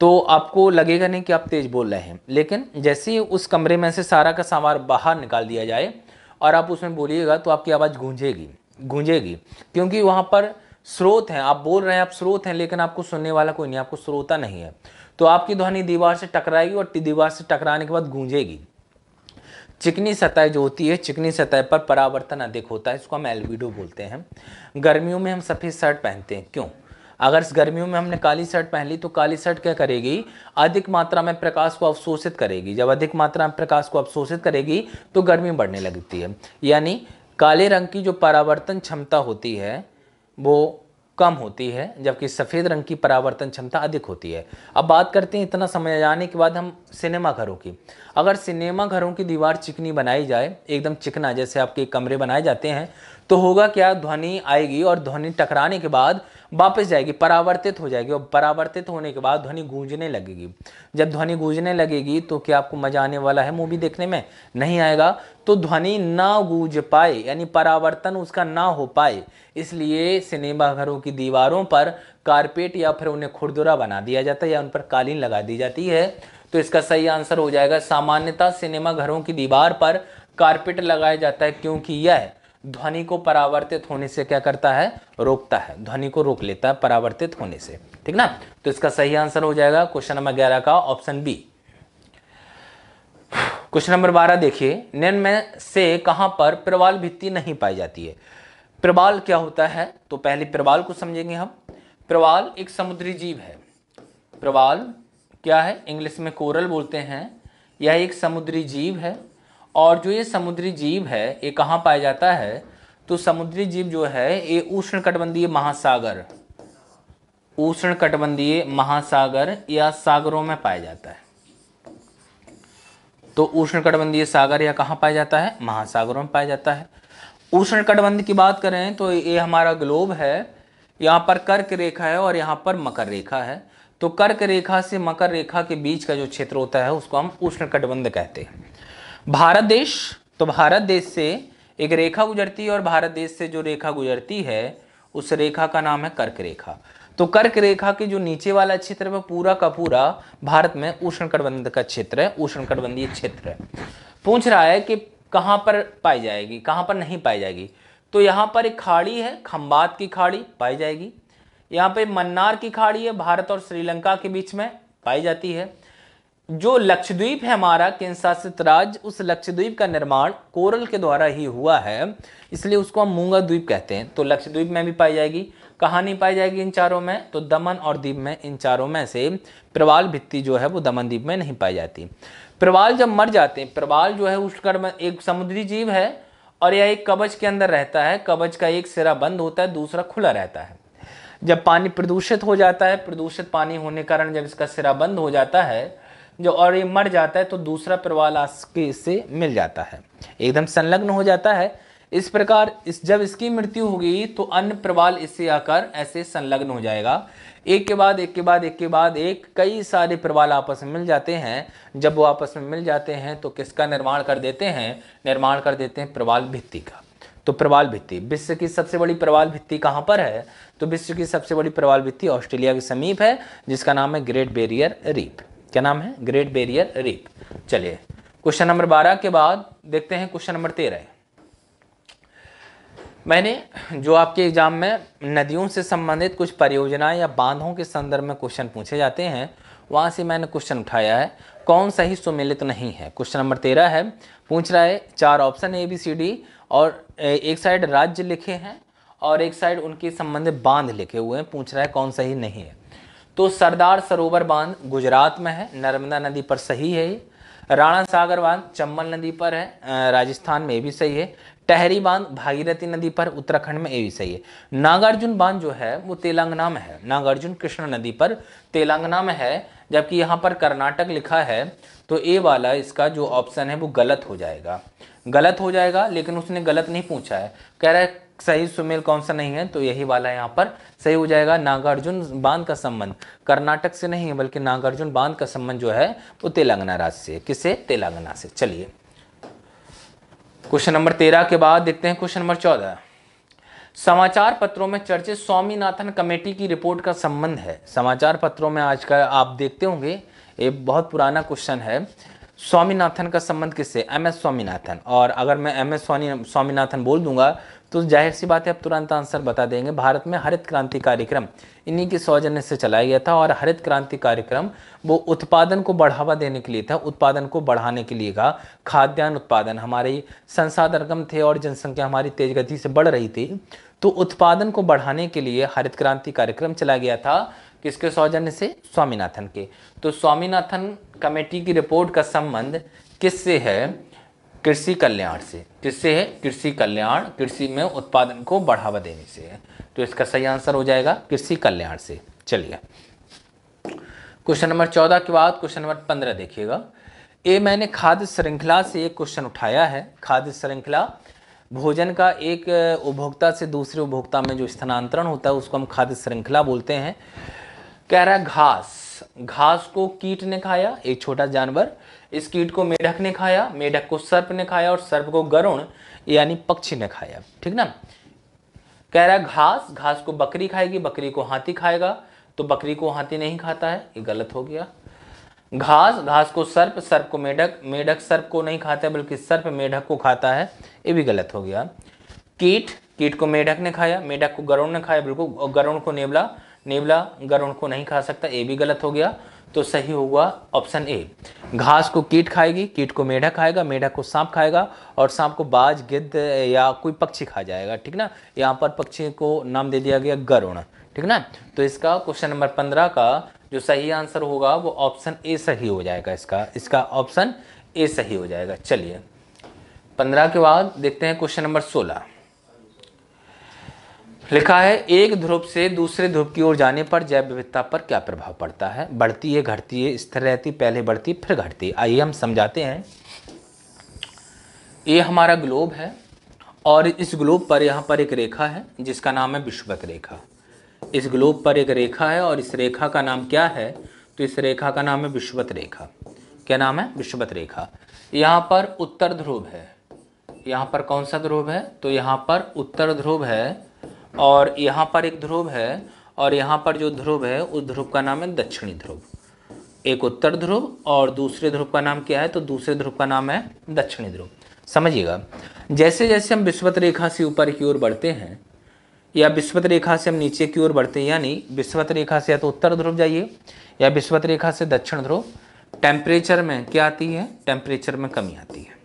तो आपको लगेगा नहीं कि आप तेज़ बोल रहे हैं लेकिन जैसे ही उस कमरे में से सारा का सामान बाहर निकाल दिया जाए और आप उसमें बोलिएगा तो आपकी आवाज़ गूंजेगी गूंजेगी क्योंकि वहाँ पर स्रोत हैं आप बोल रहे हैं आप स्रोत हैं लेकिन आपको सुनने वाला कोई नहीं आपको श्रोता नहीं है तो आपकी ध्वनि दीवार से टकराएगी और दीवार से टकराने के बाद गूंजेगी चिकनी सतह जो होती है चिकनी सतह पर परावर्तन अधिक होता है इसको हम एलबीडो बोलते हैं गर्मियों में हम सफ़ेद शर्ट पहनते हैं क्यों अगर गर्मियों में हमने काली शर्ट पहन ली तो काली शर्ट क्या करेगी अधिक मात्रा में प्रकाश को अवशोषित करेगी जब अधिक मात्रा में प्रकाश को अवशोषित करेगी तो गर्मी बढ़ने लगती है यानी काले रंग की जो परावर्तन क्षमता होती है वो कम होती है जबकि सफ़ेद रंग की परावर्तन क्षमता अधिक होती है अब बात करते हैं इतना समझ आने के बाद हम सिनेमा घरों की अगर सिनेमा घरों की दीवार चिकनी बनाई जाए एकदम चिकना जैसे आपके कमरे बनाए जाते हैं तो होगा क्या ध्वनि आएगी और ध्वनि टकराने के बाद वापस जाएगी परावर्तित हो जाएगी और परावर्तित होने के बाद ध्वनि गूंजने लगेगी जब ध्वनि गूंजने लगेगी तो क्या आपको मजा आने वाला है मूवी देखने में नहीं आएगा तो ध्वनि ना गूंज पाए यानी परावर्तन उसका ना हो पाए इसलिए सिनेमाघरों की दीवारों पर कारपेट या फिर उन्हें खुरदुरा बना दिया जाता है या उन पर कालीन लगा दी जाती है तो इसका सही आंसर हो जाएगा सामान्यतः सिनेमाघरों की दीवार पर कारपेट लगाया जाता है क्योंकि यह ध्वनि को परावर्तित होने से क्या करता है रोकता है ध्वनि को रोक लेता है परावर्तित होने से ठीक ना तो इसका सही आंसर हो जाएगा क्वेश्चन नंबर ग्यारह का ऑप्शन बी क्वेश्चन नंबर बारह देखिए निम्न में से कहां पर प्रवाल भित्ति नहीं पाई जाती है प्रवाल क्या होता है तो पहले प्रवाल को समझेंगे हम प्रवाल एक समुद्री जीव है प्रवाल क्या है इंग्लिश में कोरल बोलते हैं यह एक समुद्री जीव है और जो ये समुद्री जीव है ये कहाँ पाया जाता है तो समुद्री जीव जो है ये उष्ण कटबंधीय महासागर उष्ण कटबंधीय महासागर या सागरों में पाया जाता है तो उष्ण कटबंधीय सागर या कहाँ पाया जाता है महासागरों में पाया जाता है उष्ण कटबंध की बात करें तो ये हमारा ग्लोब है यहाँ पर कर्क रेखा है और यहाँ पर मकर रेखा है तो कर्क रेखा से मकर रेखा के बीच का जो क्षेत्र होता है उसको हम उष्ण कटबंध कहते हैं भारत देश तो भारत देश से एक रेखा गुजरती है और भारत देश से जो रेखा गुजरती है उस रेखा का नाम है कर्क रेखा तो कर्क रेखा के जो नीचे वाला क्षेत्र है पूरा का पूरा भारत में कटबंध का क्षेत्र है कटबंधीय क्षेत्र है पूछ रहा है कि कहाँ पर पाई जाएगी कहाँ पर नहीं पाई जाएगी तो यहाँ पर एक खाड़ी है खम्बात की खाड़ी पाई जाएगी यहाँ पे मन्नार की खाड़ी है भारत और श्रीलंका के बीच में पाई जाती है जो लक्षद्वीप है हमारा केंद्रशासित राज्य उस लक्षद्वीप का निर्माण कोरल के द्वारा ही हुआ है इसलिए उसको हम मूंगा द्वीप कहते हैं तो लक्षद्वीप में भी पाई जाएगी कहाँ नहीं पाई जाएगी इन चारों में तो दमन और द्वीप में इन चारों में से प्रवाल भित्ति जो है वो दमन द्वीप में नहीं पाई जाती प्रवाल जब मर जाते हैं प्रवाल जो है उष्कर एक समुद्री जीव है और यह एक कवच के अंदर रहता है कवच का एक सिरा बंद होता है दूसरा खुला रहता है जब पानी प्रदूषित हो जाता है प्रदूषित पानी होने के कारण जब इसका सिरा बंद हो जाता है जो और ये मर जाता है तो दूसरा प्रवाल आपके इससे मिल जाता है एकदम संलग्न हो जाता है इस प्रकार इस जब इसकी मृत्यु होगी तो अन्य प्रवाल इससे आकर ऐसे संलग्न हो जाएगा एक के बाद एक के बाद एक के बाद एक कई सारे प्रवाल आपस में मिल जाते हैं जब वो आपस में मिल जाते हैं तो किसका निर्माण कर देते हैं निर्माण कर देते हैं प्रवाल भित्ति का तो प्रवाल भित्ति विश्व की सबसे बड़ी प्रवाल भित्ति कहाँ पर है तो विश्व की सबसे बड़ी प्रवाल भित्ति ऑस्ट्रेलिया के समीप है जिसका नाम है ग्रेट बेरियर रीप क्या नाम है ग्रेट बैरियर रीप चलिए क्वेश्चन नंबर बारह के बाद देखते हैं क्वेश्चन नंबर तेरह मैंने जो आपके एग्जाम में नदियों से संबंधित कुछ परियोजनाएं या बांधों के संदर्भ में क्वेश्चन पूछे जाते हैं वहाँ से मैंने क्वेश्चन उठाया है कौन सा ही तो नहीं है क्वेश्चन नंबर तेरह है पूछ रहा है चार option A B C D और एक साइड राज्य लिखे हैं और एक साइड उनके संबंधित बांध लिखे हुए हैं पूछ रहा है कौन सा ही नहीं है तो सरदार सरोवर बांध गुजरात में है नर्मदा नदी पर सही है ये राणा सागर बांध चंबल नदी पर है राजस्थान में ये भी सही है टहरी बांध भागीरथी नदी पर उत्तराखंड में ये भी सही है नागार्जुन बांध जो है वो तेलंगाना में है नागार्जुन कृष्णा नदी पर तेलंगाना में है जबकि यहाँ पर कर्नाटक लिखा है तो ए वाला इसका जो ऑप्शन है वो गलत हो जाएगा गलत हो जाएगा लेकिन उसने गलत नहीं पूछा है कह रहा है सही सुमेल कौन सा नहीं है तो यही वाला यहाँ पर सही हो जाएगा नागार्जुन बांध का संबंध कर्नाटक से नहीं है बल्कि नागार्जुन बांध का संबंध जो है वो तेलंगाना राज्य से किसे तेलंगाना से चलिए क्वेश्चन नंबर तेरह के बाद देखते हैं क्वेश्चन नंबर चौदह समाचार पत्रों में चर्चित स्वामीनाथन कमेटी की रिपोर्ट का संबंध है समाचार पत्रों में आज का आप देखते होंगे ये बहुत पुराना क्वेश्चन है स्वामीनाथन का संबंध किससे एम एस स्वामीनाथन और अगर मैं एम एस स्वामीनाथन बोल दूंगा तो जाहिर सी बात है अब तुरंत आंसर बता देंगे भारत में हरित क्रांति कार्यक्रम इन्हीं के सौजन्य से चलाया गया था और हरित क्रांति कार्यक्रम वो उत्पादन को बढ़ावा देने के लिए था उत्पादन को बढ़ाने के लिए का खाद्यान्न उत्पादन हमारे संसाधन कम थे और जनसंख्या हमारी तेज गति से बढ़ रही थी तो उत्पादन को बढ़ाने के लिए हरित क्रांति कार्यक्रम चलाया गया था किसके सौजन्य से स्वामीनाथन के तो स्वामीनाथन कमेटी की रिपोर्ट का संबंध किससे है कृषि कल्याण से किससे है कृषि कल्याण कृषि में उत्पादन को बढ़ावा देने से है तो इसका सही आंसर हो जाएगा कृषि कल्याण से चलिए क्वेश्चन नंबर चौदह के बाद क्वेश्चन नंबर पंद्रह देखिएगा ए मैंने खाद्य श्रृंखला से एक क्वेश्चन उठाया है खाद्य श्रृंखला भोजन का एक उपभोक्ता से दूसरे उपभोक्ता में जो स्थानांतरण होता है उसको हम खाद्य श्रृंखला बोलते हैं कह रहा घास घास को कीट ने खाया एक छोटा जानवर इस कीट को मेढक ने खाया मेढक को सर्प ने खाया और सर्प को गरुण यानी पक्षी ने खाया ठीक ना कह रहा है घास घास को बकरी खाएगी बकरी को हाथी खाएगा तो बकरी को हाथी नहीं खाता है ये गलत हो गया घास घास को सर्प सर्प को मेढक मेढक सर्प को नहीं खाता है बल्कि सर्प मेढक को खाता है ये भी गलत हो गया कीट कीट को मेढक ने खाया मेढक को गरुण ने खाया बिल्कुल गरुण को नेवला नेवला गरुण को नहीं खा सकता ये भी गलत हो गया तो सही होगा ऑप्शन ए घास को कीट खाएगी कीट को मेढक खाएगा मेढक को सांप खाएगा और सांप को बाज गिद्ध या कोई पक्षी खा जाएगा ठीक ना यहाँ पर पक्षी को नाम दे दिया गया गरुण ठीक ना तो इसका क्वेश्चन नंबर पंद्रह का जो सही आंसर होगा वो ऑप्शन ए सही हो जाएगा इसका इसका ऑप्शन ए सही हो जाएगा चलिए पंद्रह के बाद देखते हैं क्वेश्चन नंबर सोलह लिखा है एक ध्रुव से दूसरे ध्रुव की ओर जाने पर जैव विविधता पर क्या प्रभाव पड़ता है बढ़ती है घटती है स्थिर रहती पहले बढ़ती फिर घटती आइए हम समझाते हैं ये हमारा ग्लोब है और इस ग्लोब पर यहाँ पर एक रेखा है जिसका नाम है विश्वत रेखा इस ग्लोब पर एक रेखा है और इस रेखा का नाम क्या है तो इस रेखा का नाम है विश्वत रेखा क्या नाम है विश्वत रेखा यहाँ पर उत्तर ध्रुव है यहाँ पर कौन सा ध्रुव है तो यहाँ पर उत्तर ध्रुव है और यहाँ पर एक ध्रुव है और यहाँ पर जो ध्रुव है उस ध्रुव का नाम है दक्षिणी ध्रुव एक उत्तर ध्रुव और दूसरे ध्रुव का नाम क्या है तो दूसरे ध्रुव का नाम है दक्षिणी ध्रुव समझिएगा जैसे जैसे हम विश्वत रेखा से ऊपर की ओर बढ़ते हैं या विश्वत रेखा से हम नीचे की ओर बढ़ते हैं यानी विश्वत रेखा से या तो उत्तर ध्रुव जाइए या विश्वत रेखा से दक्षिण ध्रुव टेम्परेचर में क्या आती है टेम्परेचर में कमी आती है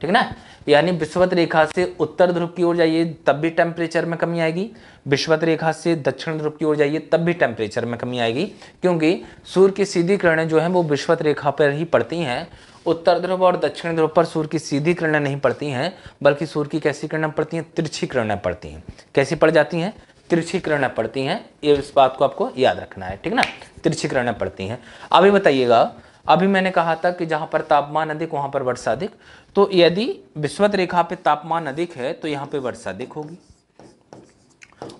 ठीक ना यानी विश्वत रेखा से उत्तर ध्रुव की ओर जाइए तब भी टेम्परेचर में कमी आएगी विश्वत रेखा से दक्षिण ध्रुव की ओर जाइए तब भी टेम्परेचर में कमी आएगी क्योंकि सूर्य की सीधी किरणें जो हैं वो विश्वत रेखा पर ही पड़ती हैं उत्तर ध्रुव और दक्षिण ध्रुव पर सूर्य की सीधी किरणें नहीं पड़ती हैं बल्कि सूर्य की कैसी किरणें पड़ती हैं तिरछी किरणें पड़ती हैं कैसी पड़ जाती हैं तिरछी किरणें पड़ती हैं ये इस बात को आपको याद रखना है ठीक ना तिरछी किरणें पड़ती हैं अभी बताइएगा अभी मैंने कहा था कि जहां पर तापमान अधिक वहां पर वर्षा अधिक तो यदि विश्वत रेखा पे तापमान अधिक है तो यहाँ पे वर्षा अधिक होगी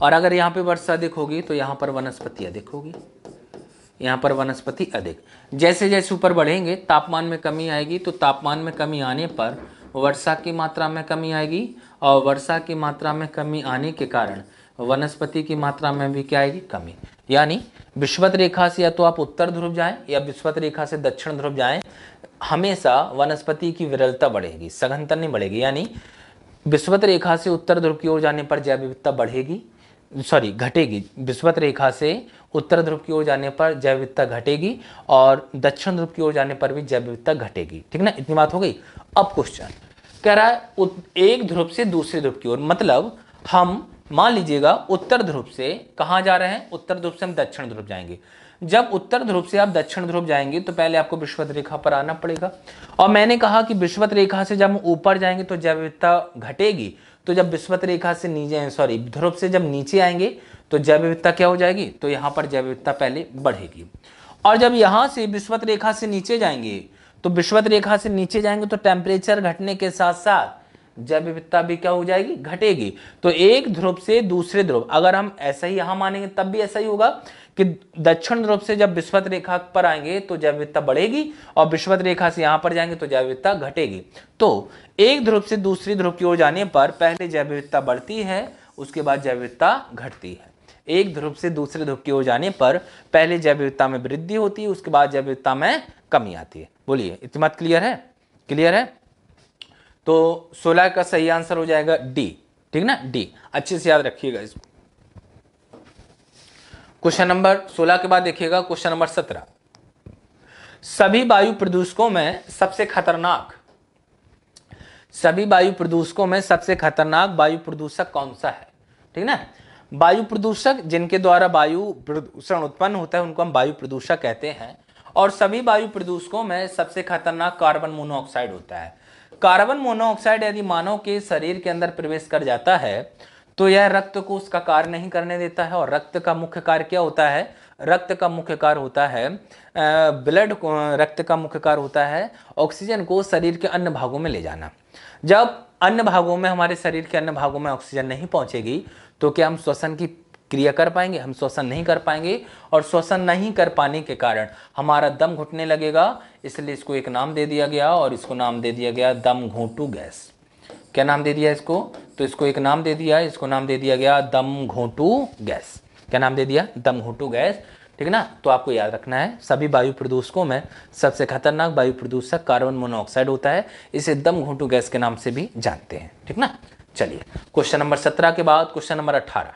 और अगर यहाँ पे वर्षा अधिक होगी तो यहाँ पर वनस्पति अधिक होगी यहाँ पर वनस्पति अधिक जैसे जैसे ऊपर बढ़ेंगे तापमान में कमी आएगी तो तापमान में कमी आने पर वर्षा की मात्रा में कमी आएगी और वर्षा की मात्रा में कमी आने के कारण वनस्पति की मात्रा में भी क्या आएगी कमी यानी विश्वत रेखा से या तो आप उत्तर ध्रुव जाएं या विश्वत रेखा से दक्षिण ध्रुव जाएं हमेशा वनस्पति की विरलता बढ़ेगी सघनता नहीं बढ़ेगी यानी विश्वत रेखा से उत्तर ध्रुव की ओर जाने पर जैव विविधता बढ़ेगी सॉरी घटेगी विश्वत रेखा से उत्तर ध्रुव की ओर जाने पर जैव विविधता घटेगी और दक्षिण ध्रुव की ओर जाने पर भी जैव विविधता घटेगी ठीक ना इतनी बात हो गई अब क्वेश्चन कह रहा है एक ध्रुव से दूसरे ध्रुव की ओर मतलब हम मान लीजिएगा उत्तर ध्रुव से कहाँ जा रहे हैं उत्तर ध्रुव से हम दक्षिण ध्रुव जाएंगे जब उत्तर ध्रुव से आप दक्षिण ध्रुव जाएंगे तो पहले आपको विश्वत रेखा पर आना पड़ेगा और मैंने कहा कि विश्वत रेखा से जब हम ऊपर जाएंगे तो जैविविधता घटेगी तो जब विश्वत रेखा से नीचे सॉरी ध्रुव से जब नीचे आएंगे तो जैविविधता क्या हो जाएगी तो यहाँ पर जैविविधता पहले बढ़ेगी और जब यहाँ से विश्वत रेखा से नीचे जाएंगे तो विश्वत रेखा से नीचे जाएंगे तो टेम्परेचर घटने के साथ साथ जैव विविधता भी क्या हो जाएगी घटेगी तो एक ध्रुव से दूसरे ध्रुव अगर हम ऐसा ही यहां मानेंगे तब भी ऐसा ही होगा कि दक्षिण ध्रुव से जब विश्वत रेखा पर आएंगे तो जैव विविधता बढ़ेगी और विश्वत रेखा से यहां पर जाएंगे तो जैव विविधता घटेगी तो एक ध्रुव से दूसरे ध्रुव की ओर जाने पर पहले जैव विविधता बढ़ती है उसके बाद जैव विविधता घटती है एक ध्रुव से दूसरे ध्रुव की ओर जाने पर पहले जैव विविधता में वृद्धि होती है उसके बाद जैव विविधता में कमी आती है बोलिए इतनी बात क्लियर है क्लियर है तो 16 का सही आंसर हो जाएगा डी ठीक ना डी अच्छे से याद रखिएगा इसको क्वेश्चन नंबर 16 के बाद देखिएगा क्वेश्चन नंबर 17 सभी वायु प्रदूषकों में सबसे खतरनाक सभी वायु प्रदूषकों में सबसे खतरनाक वायु प्रदूषक कौन सा है ठीक ना वायु प्रदूषक जिनके द्वारा वायु प्रदूषण उत्पन्न होता है उनको हम वायु प्रदूषक कहते हैं और सभी वायु प्रदूषकों में सबसे खतरनाक कार्बन मोनोऑक्साइड होता है कार्बन मोनोऑक्साइड यदि मानव के शरीर के अंदर प्रवेश कर जाता है तो यह रक्त को उसका कार्य नहीं करने देता है और रक्त का मुख्य कार्य क्या होता है रक्त का मुख्य कार्य होता है ब्लड रक्त का मुख्य कार्य होता है ऑक्सीजन को शरीर के अन्य भागों में ले जाना जब अन्य भागों में हमारे शरीर के अन्य भागों में ऑक्सीजन नहीं पहुंचेगी तो क्या हम श्वसन की क्रिया कर पाएंगे हम श्वसन नहीं कर पाएंगे और श्वसन नहीं कर पाने के कारण हमारा दम घुटने लगेगा इसलिए इसको एक नाम दे दिया गया और इसको नाम दे दिया गया दम घोटू गैस क्या नाम दे दिया इसको तो इसको एक नाम दे दिया इसको नाम दे दिया गया दम घोटू गैस क्या नाम दे दिया दम घोटू गैस ठीक है ना तो आपको याद रखना है सभी वायु प्रदूषकों में सबसे खतरनाक वायु प्रदूषक कार्बन मोनोऑक्साइड होता है इसे दम घोटू गैस के नाम से भी जानते हैं ठीक ना चलिए क्वेश्चन नंबर सत्रह के बाद क्वेश्चन नंबर अट्ठारह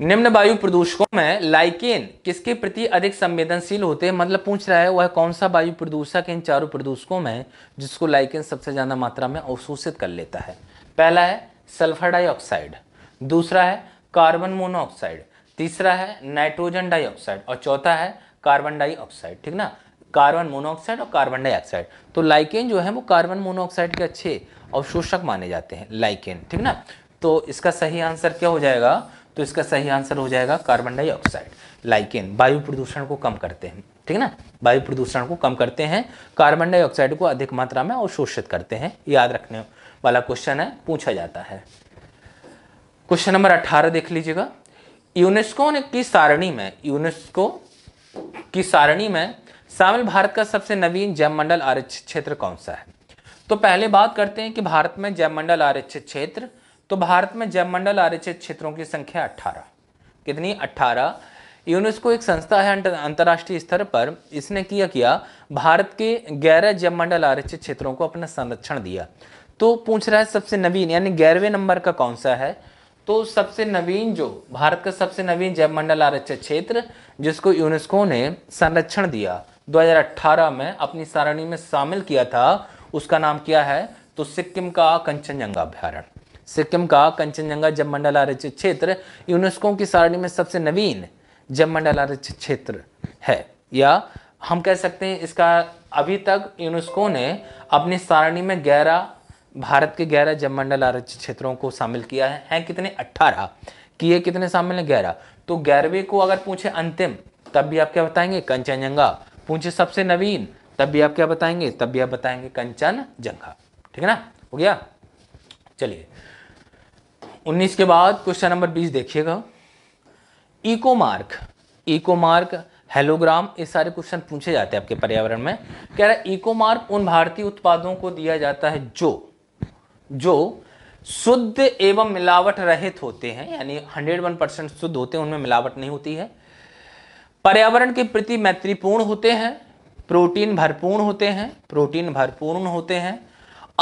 निम्न वायु प्रदूषकों में लाइकेन किसके प्रति अधिक संवेदनशील होते हैं मतलब पूछ रहा है वह कौन सा वायु प्रदूषक इन चारों प्रदूषकों में जिसको लाइकेन सबसे ज़्यादा मात्रा में अवशोषित कर लेता है पहला है सल्फर डाइऑक्साइड दूसरा है कार्बन मोनोऑक्साइड तीसरा है नाइट्रोजन डाइऑक्साइड और चौथा है कार्बन डाइऑक्साइड ठीक ना कार्बन मोनोऑक्साइड और कार्बन डाइऑक्साइड तो लाइकेन जो है वो कार्बन मोनोऑक्साइड के अच्छे अवशोषक माने जाते हैं लाइकेन ठीक ना तो इसका सही आंसर क्या हो जाएगा तो इसका सही आंसर हो जाएगा कार्बन डाइऑक्साइड लाइकेन वायु प्रदूषण को कम करते हैं ठीक है ना वायु प्रदूषण को कम करते हैं कार्बन डाइऑक्साइड को अधिक मात्रा में अवशोषित करते हैं याद रखने वाला क्वेश्चन है पूछा जाता है क्वेश्चन नंबर अट्ठारह देख लीजिएगा यूनेस्को ने की सारणी में यूनेस्को की सारणी में शामिल भारत का सबसे नवीन मंडल आरक्षित क्षेत्र कौन सा है तो पहले बात करते हैं कि भारत में मंडल आरक्षित क्षेत्र तो भारत में जलमंडल आरक्षित क्षेत्रों की संख्या अट्ठारह कितनी अट्ठारह यूनेस्को एक संस्था है अंतर्राष्ट्रीय स्तर पर इसने किया किया भारत के गैर जलमंडल आरक्षित क्षेत्रों को अपना संरक्षण दिया तो पूछ रहा है सबसे नवीन यानी ग्यारहवें नंबर का कौन सा है तो सबसे नवीन जो भारत का सबसे नवीन जलमंडल आरक्षित क्षेत्र जिसको यूनेस्को ने संरक्षण दिया 2018 में अपनी सारणी में शामिल किया था उसका नाम क्या है तो सिक्किम का कंचनजंगा अभ्यारण्य सिक्किम का कंचनजंगा जब मंडल आरक्षित क्षेत्र यूनेस्को की सारणी में सबसे नवीन जब मंडल आरक्षित क्षेत्र है या हम कह सकते हैं इसका अभी तक यूनेस्को ने अपनी सारणी में ग्यारह भारत के ग्यारह जब मंडल आरक्षित क्षेत्रों को शामिल किया है हैं कितने अट्ठारह किए कितने शामिल हैं ग्यारह तो ग्यारहवीं को अगर पूछे अंतिम तब भी आप क्या बताएंगे कंचनजंगा पूछे सबसे नवीन तब भी आप क्या बताएंगे तब भी आप बताएंगे कंचनजंगा ठीक है ना हो गया चलिए 19 के बाद क्वेश्चन नंबर 20 देखिएगा eco mark eco mark hologram ये सारे क्वेश्चन पूछे जाते हैं आपके पर्यावरण में कह रहा है इको मार्क उन भारतीय उत्पादों को दिया जाता है जो जो शुद्ध एवं मिलावट रहित होते हैं यानी 101 परसेंट शुद्ध होते हैं उनमें मिलावट नहीं होती है पर्यावरण के प्रति मैत्रीपूर्ण होते हैं प्रोटीन भरपूर्ण होते हैं प्रोटीन भरपूर्ण होते हैं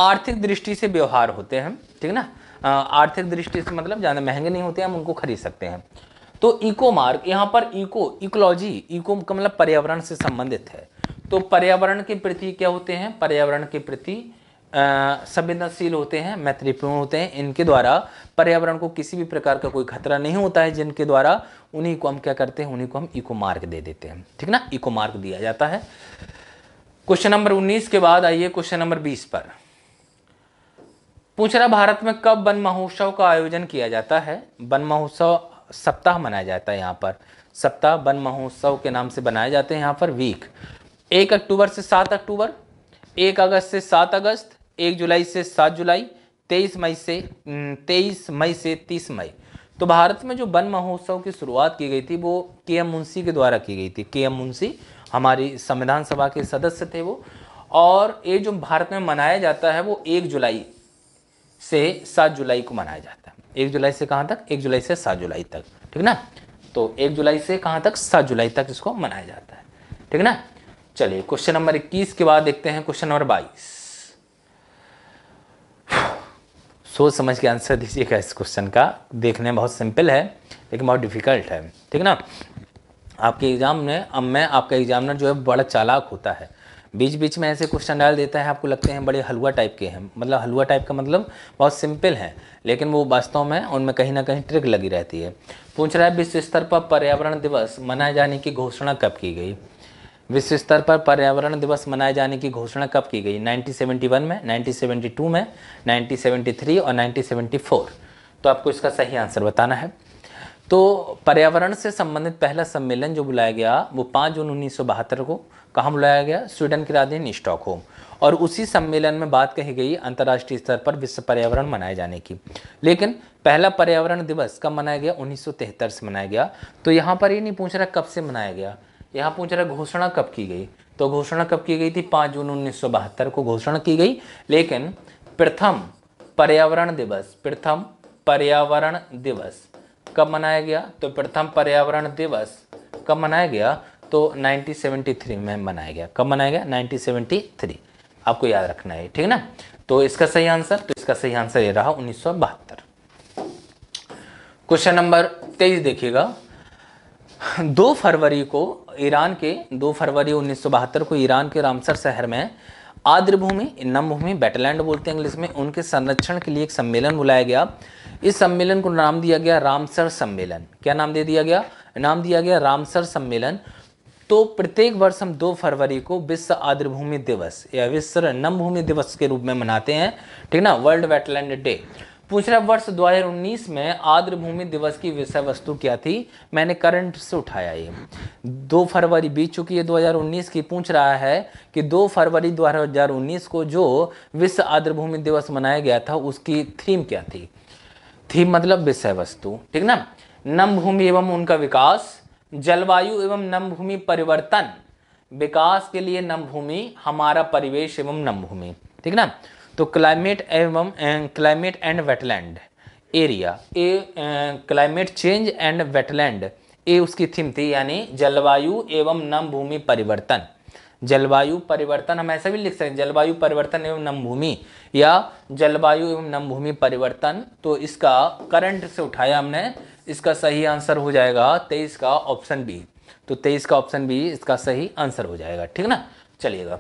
आर्थिक दृष्टि से व्यवहार होते हैं ठीक ना आर्थिक दृष्टि से मतलब ज़्यादा महंगे नहीं होते हम उनको खरीद सकते हैं तो इको मार्ग यहाँ पर इको इकोलॉजी इको का मतलब पर्यावरण से संबंधित है तो पर्यावरण के प्रति क्या होते हैं पर्यावरण के प्रति संवेदनशील होते हैं मैत्रीपूर्ण होते हैं इनके द्वारा पर्यावरण को किसी भी प्रकार का कोई खतरा नहीं होता है जिनके द्वारा उन्हीं को हम क्या करते हैं उन्हीं को हम इको मार्ग दे देते हैं ठीक ना इको मार्ग दिया जाता है क्वेश्चन नंबर 19 के बाद आइए क्वेश्चन नंबर 20 पर पूछ रहा भारत में कब वन महोत्सव का आयोजन किया जाता है वन महोत्सव सप्ताह मनाया जाता है यहाँ पर सप्ताह वन महोत्सव के नाम से बनाए जाते हैं यहाँ पर वीक एक अक्टूबर से सात अक्टूबर एक अगस्त से सात अगस्त एक जुलाई से सात जुलाई तेईस मई से तेईस मई से तीस मई तो भारत में जो वन महोत्सव की शुरुआत की गई थी वो के एम मुंशी के द्वारा की गई थी के एम मुंशी हमारी संविधान सभा के सदस्य थे वो और ये जो भारत में मनाया जाता है वो एक जुलाई से सात जुलाई को मनाया जाता है एक जुलाई से कहाँ तक एक जुलाई से सात जुलाई तक ठीक ना तो एक जुलाई से कहाँ तक सात जुलाई तक इसको मनाया जाता है ठीक ना चलिए क्वेश्चन नंबर इक्कीस के बाद देखते हैं क्वेश्चन नंबर बाईस सोच समझ के आंसर दीजिएगा इस क्वेश्चन का देखने में बहुत सिंपल है लेकिन बहुत डिफिकल्ट है ठीक ना आपके एग्ज़ाम में अब मैं आपका एग्जामिनर जो है बड़ा चालाक होता है बीच बीच में ऐसे क्वेश्चन डाल देता है आपको लगते हैं बड़े हलवा टाइप के हैं मतलब हलवा टाइप का मतलब बहुत सिंपल है लेकिन वो वास्तव में उनमें कहीं ना कहीं ट्रिक लगी रहती है पूछ रहा है विश्व स्तर पर पर्यावरण दिवस मनाए जाने की घोषणा कब की गई विश्व स्तर पर पर्यावरण दिवस मनाए जाने की घोषणा कब की गई 1971 में 1972 में 1973 और 1974 तो आपको इसका सही आंसर बताना है तो पर्यावरण से संबंधित पहला सम्मेलन जो बुलाया गया वो 5 जून उन्नीस को कहाँ बुलाया गया स्वीडन की राजधानी स्टॉकहोम और उसी सम्मेलन में बात कही गई अंतर्राष्ट्रीय स्तर पर विश्व पर्यावरण मनाए जाने की लेकिन पहला पर्यावरण दिवस कब मनाया गया उन्नीस से मनाया गया तो यहाँ पर ये नहीं पूछ रहा कब से मनाया गया यहाँ पूछ रहा घोषणा कब की गई तो घोषणा कब की गई थी पाँच जून उन्नीस को घोषणा की गई लेकिन प्रथम पर्यावरण दिवस प्रथम पर्यावरण दिवस कब मनाया गया तो प्रथम पर्यावरण दिवस कब मनाया गया तो 1973 में बनाया गया कब बनाया गया 1973 आपको याद रखना है ठीक ना तो इसका सही आंसर तो इसका सही आंसर ये रहा उन्नीस क्वेश्चन नंबर तेईस देखिएगा दो फरवरी को ईरान के दो फरवरी उन्नीस को ईरान के रामसर शहर में आर्द्र भूमि नम भूमि बेटलैंड बोलते हैं इंग्लिश में उनके संरक्षण के लिए एक सम्मेलन बुलाया गया इस सम्मेलन को नाम दिया गया रामसर सम्मेलन क्या नाम दे दिया गया नाम दिया गया रामसर सम्मेलन तो प्रत्येक वर्ष हम 2 फरवरी को विश्व भूमि दिवस या विश्व नमभूमि दिवस के रूप में मनाते हैं ठीक ना वर्ल्ड वेटलैंड डे पूछ रहा वर्ष 2019 में आर्द्र भूमि दिवस की विषय वस्तु क्या थी मैंने करंट से उठाया ये दो फरवरी बीत चुकी है 2019 की पूछ रहा है कि दो फरवरी 2019 को जो विश्व आर्द्र भूमि दिवस मनाया गया था उसकी थीम क्या थी थीम मतलब विषय वस्तु ठीक ना नम भूमि एवं उनका विकास जलवायु एवं नम भूमि परिवर्तन विकास के लिए नम भूमि हमारा परिवेश एवं नम भूमि ठीक ना तो क्लाइमेट एवं क्लाइमेट एंड वेटलैंड एरिया ए क्लाइमेट चेंज एंड वेटलैंड ए उसकी थीम थी यानी जलवायु एवं नम भूमि परिवर्तन जलवायु परिवर्तन हम ऐसा भी लिख सकते हैं जलवायु परिवर्तन एवं नम भूमि या जलवायु एवं नम भूमि परिवर्तन तो इसका करंट से उठाया हमने इसका सही आंसर हो जाएगा तेईस का ऑप्शन बी तो तेईस का ऑप्शन बी इसका सही आंसर हो जाएगा ठीक ना चलिएगा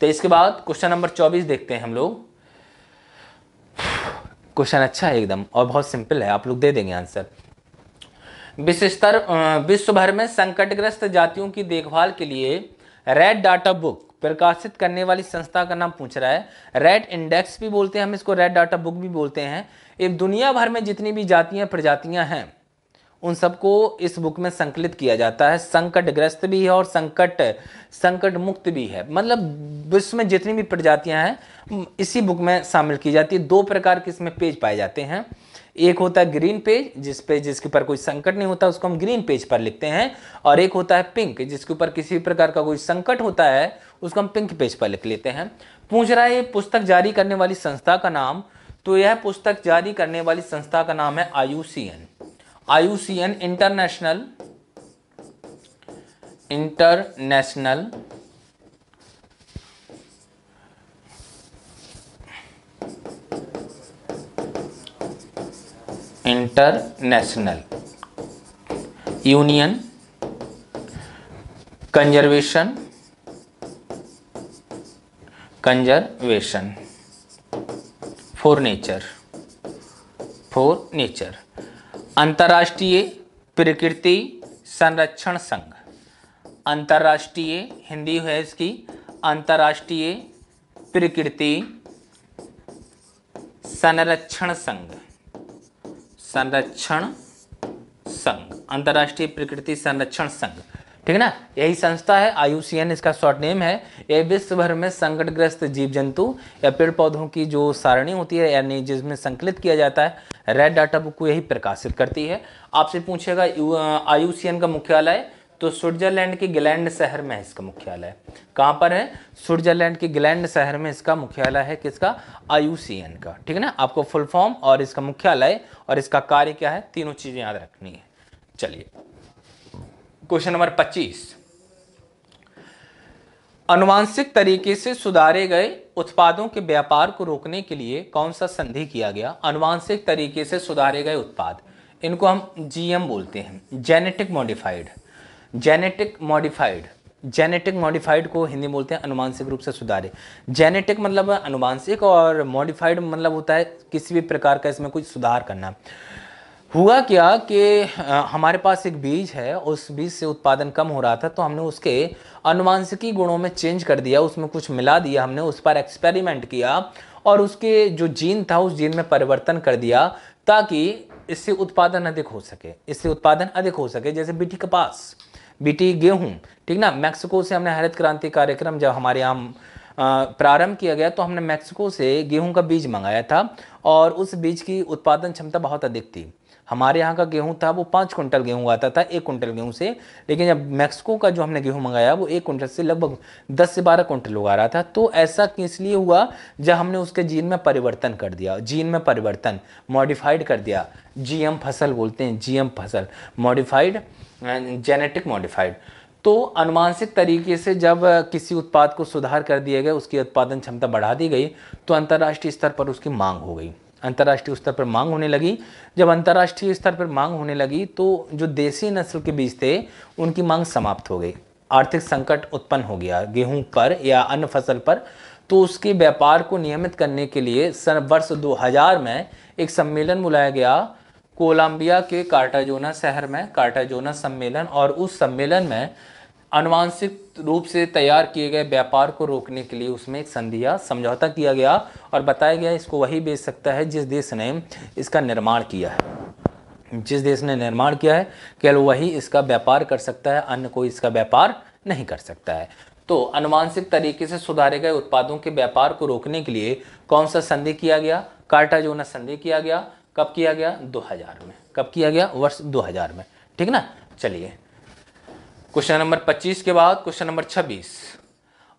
तो इसके बाद क्वेश्चन नंबर चौबीस देखते हैं हम लोग क्वेश्चन अच्छा है एकदम और बहुत सिंपल है आप लोग दे देंगे आंसर विश्व स्तर विश्व भर में संकटग्रस्त जातियों की देखभाल के लिए रेड डाटा बुक प्रकाशित करने वाली संस्था का नाम पूछ रहा है रेड इंडेक्स भी बोलते हैं हम इसको रेड डाटा बुक भी बोलते हैं ये दुनिया भर में जितनी भी जातियां प्रजातियां हैं उन सबको इस बुक में संकलित किया जाता है संकट ग्रस्त भी है और संकट संकट मुक्त भी है मतलब विश्व में जितनी भी प्रजातियां हैं इसी बुक में शामिल की जाती है दो प्रकार के इसमें पेज पाए जाते हैं एक होता है ग्रीन पेज जिस पे जिसके ऊपर कोई संकट नहीं होता उसको हम ग्रीन पेज पर लिखते हैं और एक होता है पिंक जिसके ऊपर किसी भी प्रकार का कोई संकट होता है उसको हम पिंक पेज पर लिख लेते हैं पूछ रहा है ये पुस्तक जारी करने वाली संस्था का नाम तो यह पुस्तक जारी करने वाली संस्था का नाम है I U C N I U C N international international international union conservation conservation for nature for nature अंतर्राष्ट्रीय प्रकृति संरक्षण संघ अंतर्राष्ट्रीय हिंदी है इसकी अंतर्राष्ट्रीय प्रकृति संरक्षण संघ संरक्षण संघ अंतर्राष्ट्रीय प्रकृति संरक्षण संघ ठीक है ना यही संस्था है आयु इसका शॉर्ट नेम है ये विश्व भर में संकटग्रस्त जीव जंतु या पेड़ पौधों की जो सारणी होती है यानी जिसमें संकलित किया जाता है रेड डाटा बुक को यही प्रकाशित करती है आपसे पूछेगा आयु का मुख्यालय तो स्विट्जरलैंड के ग्लैंड शहर में इसका मुख्यालय कहाँ पर है स्विट्जरलैंड के ग्लैंड शहर में इसका मुख्यालय है किसका आयु का ठीक है ना आपको फुल फॉर्म और इसका मुख्यालय और इसका कार्य क्या है तीनों चीज़ें याद रखनी है चलिए क्वेश्चन नंबर 25 अनुवांशिक तरीके से सुधारे गए उत्पादों के व्यापार को रोकने के लिए कौन सा संधि किया गया अनुवांशिक तरीके से सुधारे गए उत्पाद इनको हम जीएम बोलते हैं genetic modified genetic modified genetic modified को हिंदी बोलते हैं अनुवांशिक रूप से सुधारे जेनेटिक मतलब अनुवांशिक और मॉडिफाइड मतलब होता है किसी भी प्रकार का इसमें कुछ सुधार करना हुआ क्या कि हमारे पास एक बीज है उस बीज से उत्पादन कम हो रहा था तो हमने उसके अनुवांशिकी गुणों में चेंज कर दिया उसमें कुछ मिला दिया हमने उस पर एक्सपेरिमेंट किया और उसके जो जीन था उस जीन में परिवर्तन कर दिया ताकि इससे उत्पादन अधिक हो सके इससे उत्पादन अधिक हो सके जैसे बीटी कपास बीटी गेहूँ ठीक ना मैक्सिको से हमने हरित क्रांति कार्यक्रम जब हमारे यहाँ प्रारंभ किया गया तो हमने मैक्सिको से गेहूं का बीज मंगाया था और उस बीज की उत्पादन क्षमता बहुत अधिक थी हमारे यहाँ का गेहूँ था वो पाँच कुंटल गेहूँ आता था एक कुंटल गेहूँ से लेकिन जब मैक्सिको का जो हमने गेहूँ मंगाया वो एक कुंटल से लगभग दस से बारह कुंटल उगा रहा था तो ऐसा किस लिए हुआ जब हमने उसके जीन में परिवर्तन कर दिया जीन में परिवर्तन मॉडिफाइड कर दिया जी फसल बोलते हैं जी फसल मॉडिफाइड जेनेटिक मॉडिफाइड तो अनुमानसिक तरीके से जब किसी उत्पाद को सुधार कर दिया गया उसकी उत्पादन क्षमता बढ़ा दी गई तो अंतर्राष्ट्रीय स्तर पर उसकी मांग हो गई अंतर्राष्ट्रीय स्तर पर मांग होने लगी जब अंतर्राष्ट्रीय स्तर पर मांग होने लगी तो जो देसी नस्ल के बीज थे उनकी मांग समाप्त हो गई आर्थिक संकट उत्पन्न हो गया गेहूं पर या अन्य फसल पर तो उसके व्यापार को नियमित करने के लिए सन वर्ष 2000 में एक सम्मेलन बुलाया गया कोलंबिया के कार्टाजोना शहर में कार्टाजोना सम्मेलन और उस सम्मेलन में अनुवांशिक रूप से तैयार किए गए व्यापार को रोकने के लिए उसमें एक संधिया समझौता किया गया और बताया गया इसको वही बेच सकता है जिस देश ने इसका निर्माण किया है जिस देश ने निर्माण किया है केवल वही इसका व्यापार कर सकता है अन्य कोई इसका व्यापार नहीं कर सकता है तो अनुवांशिक तरीके से सुधारे गए उत्पादों के व्यापार को रोकने के लिए कौन सा संधि किया गया कार्टाजोना संधि किया गया कब किया गया 2000 में कब किया गया वर्ष 2000 में ठीक ना चलिए क्वेश्चन नंबर 25 के बाद क्वेश्चन नंबर 26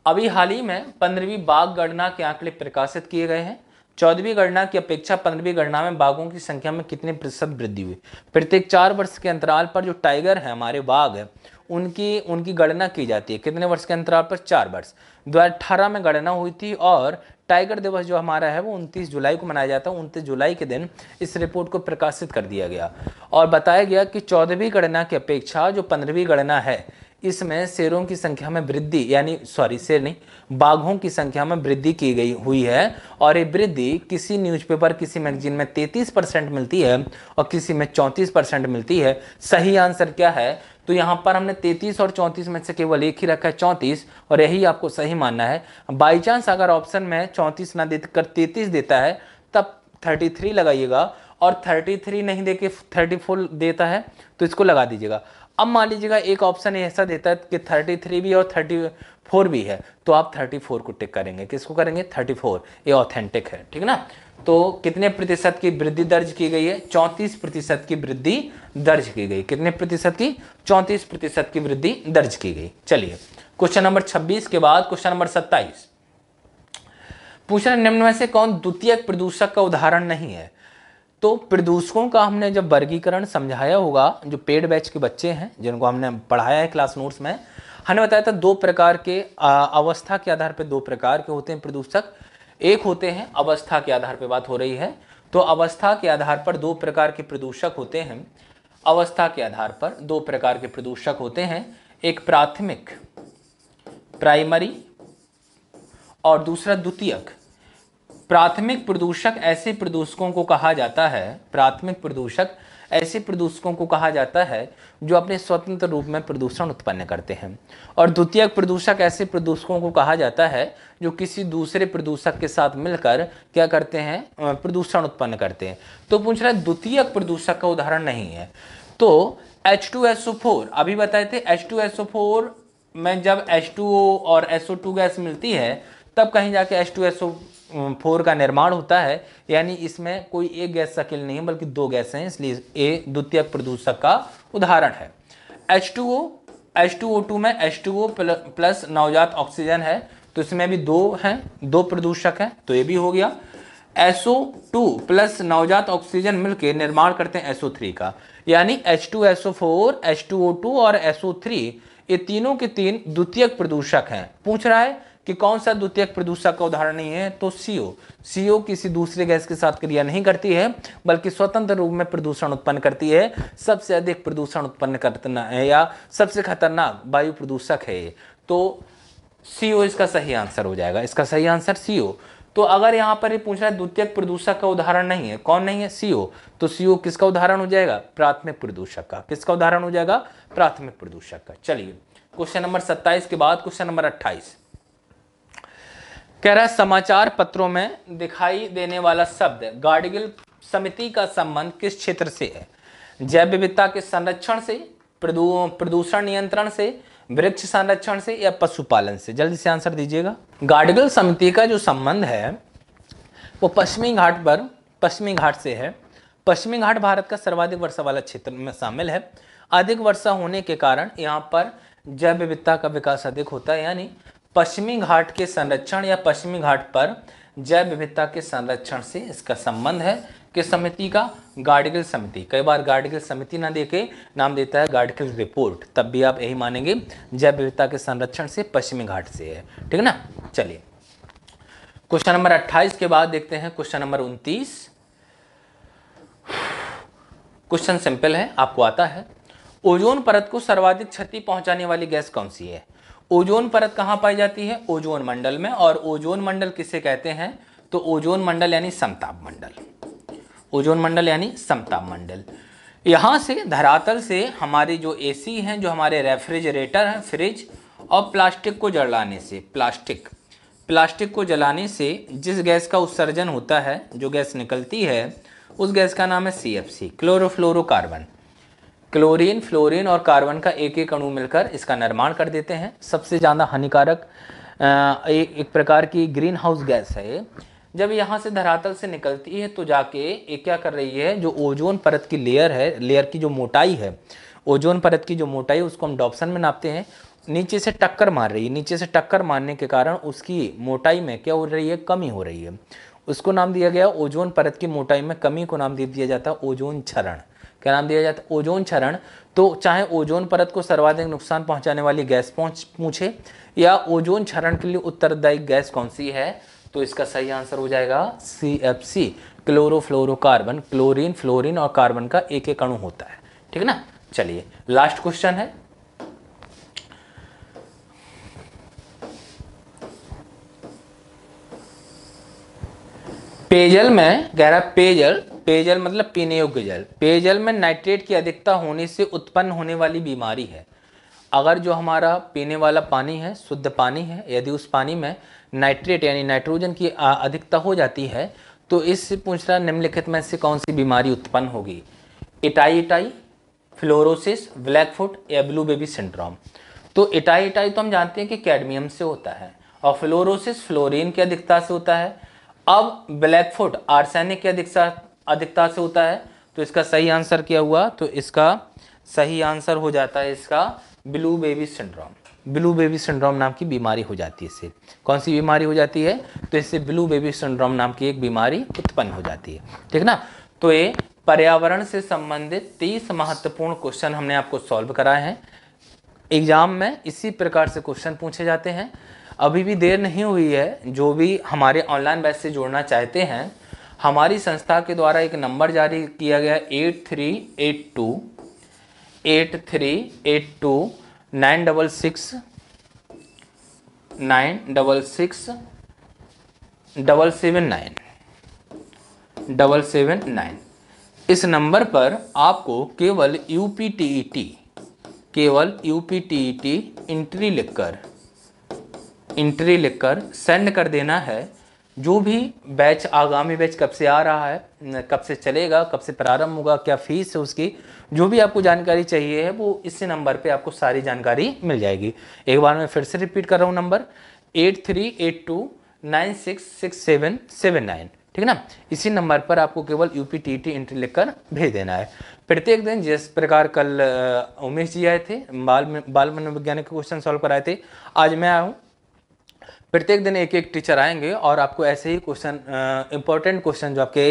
अभी हाल ही में पंद्रहवीं बाघ गणना के आंकड़े प्रकाशित किए गए हैं चौदहवीं गणना की अपेक्षा पंद्रहवीं गणना में बाघों की संख्या में कितने प्रतिशत वृद्धि हुई प्रत्येक चार वर्ष के अंतराल पर जो टाइगर है हमारे बाघ है उनकी उनकी गणना की जाती है कितने वर्ष के अंतराल पर चार वर्ष दो में गणना हुई थी और टाइगर दिवस जो हमारा है वो 29 जुलाई को मनाया जाता है उनतीस जुलाई के दिन इस रिपोर्ट को प्रकाशित कर दिया गया और बताया गया कि चौदहवीं गणना की अपेक्षा जो पंद्रहवीं गणना है इसमें शेरों की संख्या में वृद्धि यानी सॉरी शेर नहीं बाघों की संख्या में वृद्धि की गई हुई है और ये वृद्धि किसी न्यूज़पेपर किसी मैगजीन में 33 परसेंट मिलती है और किसी में 34 परसेंट मिलती है सही आंसर क्या है तो यहाँ पर हमने 33 और 34 में से केवल एक ही रखा है 34 और यही आपको सही मानना है बाई चांस अगर ऑप्शन में चौंतीस ना देकर तैतीस देता है तब थर्टी लगाइएगा और थर्टी नहीं दे के देता है तो इसको लगा दीजिएगा अब मान लीजिएगा एक ऑप्शन ऐसा देता है कि थर्टी थ्री भी और थर्टी फोर भी है तो आप थर्टी फोर को टिक करेंगे किसको करेंगे फोर ये ऑथेंटिक है ठीक ना तो कितने प्रतिशत की वृद्धि दर्ज की गई है चौंतीस प्रतिशत की वृद्धि दर्ज की गई कितने प्रतिशत की चौंतीस प्रतिशत की वृद्धि दर्ज की गई चलिए क्वेश्चन नंबर छब्बीस के बाद क्वेश्चन नंबर सत्ताईस पूछा निम्न में से कौन द्वितीय प्रदूषक का उदाहरण नहीं है तो प्रदूषकों का हमने जब वर्गीकरण समझाया होगा जो पेड बैच के बच्चे हैं जिनको हमने पढ़ाया है क्लास नोट्स में हमने बताया था दो प्रकार के अवस्था के आधार पर दो प्रकार के होते हैं प्रदूषक एक होते हैं अवस्था के आधार पर बात हो रही है तो अवस्था के आधार पर दो प्रकार के प्रदूषक होते हैं अवस्था के आधार पर दो प्रकार के प्रदूषक होते हैं एक प्राथमिक प्राइमरी और दूसरा द्वितीयक प्राथमिक प्रदूषक ऐसे प्रदूषकों को कहा जाता है प्राथमिक प्रदूषक ऐसे प्रदूषकों को कहा जाता है जो अपने स्वतंत्र रूप में प्रदूषण उत्पन्न करते हैं और द्वितीय प्रदूषक ऐसे प्रदूषकों को कहा जाता है जो किसी दूसरे प्रदूषक के साथ मिलकर क्या करते हैं प्रदूषण उत्पन्न करते हैं तो पूछ रहे है द्वितीय प्रदूषक का उदाहरण नहीं है तो फोर अभी बताए थे फोर में जब H2O और टू गैस मिलती है तब कहीं जाके ओ फोर का निर्माण होता है यानी इसमें कोई एक गैस शकील नहीं बल्कि दो गैस हैं इसलिए ए द्वितीय प्रदूषक का उदाहरण है H two O H two O two में एच टू ओ प्लस नवजात ऑक्सीजन है तो इसमें भी दो हैं दो प्रदूषक हैं तो ये भी हो गया एसओ टू प्लस नवजात ऑक्सीजन मिलकर निर्माण करते हैं एसओ थ्री का यानी H two S O four H two O two और एसओ थ्री ये तीनों के तीन द्वितीयक प्रदूषक हैं पूछ रहा है कि कौन सा द्वितीय प्रदूषक का उदाहरण नहीं है तो सीओ सीओ किसी दूसरे गैस के साथ क्रिया नहीं करती है बल्कि स्वतंत्र रूप में प्रदूषण उत्पन्न करती है सबसे अधिक प्रदूषण उत्पन्न करना है या सबसे खतरनाक वायु प्रदूषक है ये तो सीओ इसका सही आंसर हो जाएगा इसका सही आंसर सीओ तो अगर यहाँ पर ये पूछ रहा है द्वितीय प्रदूषक का उदाहरण नहीं है कौन नहीं है सीओ तो सीओ किसका उदाहरण हो जाएगा प्राथमिक प्रदूषक का किसका उदाहरण हो जाएगा प्राथमिक प्रदूषक का चलिए क्वेश्चन नंबर सत्ताईस के बाद क्वेश्चन नंबर अट्ठाईस कह रहा है समाचार पत्रों में दिखाई देने वाला शब्द गाडगिल समिति का संबंध किस क्षेत्र से है जैव विविधता के संरक्षण से प्रदूषण नियंत्रण से वृक्ष संरक्षण से या पशुपालन से जल्दी से आंसर दीजिएगा गाडगिल समिति का जो संबंध है वो पश्चिमी घाट पर पश्चिमी घाट से है पश्चिमी घाट भारत का सर्वाधिक वर्षा वाला क्षेत्र में शामिल है अधिक वर्षा होने के कारण यहाँ पर जैव विविधता का विकास अधिक होता है यानी पश्चिमी घाट के संरक्षण या पश्चिमी घाट पर जैव विविधता के संरक्षण से इसका संबंध है किस समिति का गार्डगिल समिति कई बार गार्डगिल समिति ना देके नाम देता है गार्डगिल रिपोर्ट तब भी आप यही मानेंगे जैव विविधता के संरक्षण से पश्चिमी घाट से है ठीक है ना चलिए क्वेश्चन नंबर 28 के बाद देखते हैं क्वेश्चन नंबर 29 क्वेश्चन सिंपल है आपको आता है ओजोन परत को सर्वाधिक क्षति पहुंचाने वाली गैस कौन सी है ओजोन परत कहाँ पाई जाती है ओजोन मंडल में और ओजोन मंडल किसे कहते हैं तो ओजोन मंडल यानी समताप मंडल ओजोन मंडल यानी समताप मंडल यहाँ से धरातल से हमारे जो एसी हैं जो हमारे रेफ्रिजरेटर हैं फ्रिज और प्लास्टिक को जलाने से प्लास्टिक प्लास्टिक को जलाने से जिस गैस का उत्सर्जन होता है जो गैस निकलती है उस गैस का नाम है C F C chlorofluorocarbon chlorine fluorine और कार्बन का एक एक अणु मिलकर इसका निर्माण कर देते हैं सबसे ज़्यादा हानिकारक एक, प्रकार की ग्रीन हाउस गैस है जब यहाँ से धरातल से निकलती है तो जाके ये क्या कर रही है जो ओजोन परत की लेयर है लेयर की जो मोटाई है ओजोन परत की जो मोटाई उसको हम डॉप्सन में नापते हैं नीचे से टक्कर मार रही है नीचे से टक्कर मारने के कारण उसकी मोटाई में क्या हो रही है कमी हो रही है उसको नाम दिया गया ओजोन परत की मोटाई में कमी को नाम दे दिया जाता है ओजोन चरण क्या नाम दिया जाता है ओजोन क्षरण तो चाहे ओजोन परत को सर्वाधिक नुकसान पहुंचाने वाली गैस पूछे या ओजोन क्षरण के लिए उत्तरदायी गैस कौन सी है तो इसका सही आंसर हो जाएगा C F C chlorofluorocarbon chlorine fluorine और कार्बन का एक एक अणु होता है ठीक है ना चलिए लास्ट क्वेश्चन है पेयजल में गहरा पेयजल पेयजल मतलब पीने योग्य जल पेयजल में नाइट्रेट की अधिकता होने से उत्पन्न होने वाली बीमारी है अगर जो हमारा पीने वाला पानी है शुद्ध पानी है यदि उस पानी में नाइट्रेट यानी नाइट्रोजन की अधिकता हो जाती है तो इससे पूछ रहा निम्नलिखित में से कौन सी बीमारी उत्पन्न होगी इटाई इटाई फ्लोरोसिस ब्लैकफुट या ब्लू बेबी सिंड्रोम तो इटाई इटाई तो हम जानते हैं कि कैडमियम से होता है और फ्लोरोसिस फ्लोरिन की अधिकता से होता है अब ब्लैकफुट आर्सेनिक की अधिकता अधिकता से होता है तो इसका सही आंसर क्या हुआ तो इसका सही आंसर हो जाता है इसका blue baby syndrome blue baby syndrome नाम की बीमारी हो जाती है इससे कौन सी बीमारी हो जाती है तो इससे ब्लू बेबी सिंड्रोम नाम की एक बीमारी उत्पन्न हो जाती है ठीक ना तो ये पर्यावरण से संबंधित तीस महत्वपूर्ण क्वेश्चन हमने आपको सॉल्व कराए हैं एग्जाम में इसी प्रकार से क्वेश्चन पूछे जाते हैं अभी भी देर नहीं हुई है जो भी हमारे ऑनलाइन बैच से जोड़ना चाहते हैं हमारी संस्था के द्वारा एक नंबर जारी किया गया eight three eight two eight three eight two nine double six nine double six double seven nine double seven nine इस नंबर पर आपको केवल U P T E T केवल U P T E T entry लिखकर इंट्री लिखकर सेंड कर देना है जो भी बैच आगामी बैच कब से आ रहा है कब से चलेगा कब से प्रारंभ होगा क्या फीस है उसकी जो भी आपको जानकारी चाहिए है वो इसी नंबर पे आपको सारी जानकारी मिल जाएगी एक बार मैं फिर से रिपीट कर रहा हूँ number eight three eight two nine six six seven seven nine ठीक है ना इसी नंबर पर आपको केवल U P T T entry लिख भेज देना है प्रत्येक दिन जिस प्रकार कल उमेश जी आए थे बाल बाल मनोवैज्ञानिक क्वेश्चन सॉल्व कराए थे आज मैं आया हूँ प्रत्येक दिन एक एक टीचर आएंगे और आपको ऐसे ही क्वेश्चन इंपॉर्टेंट क्वेश्चन जो आपके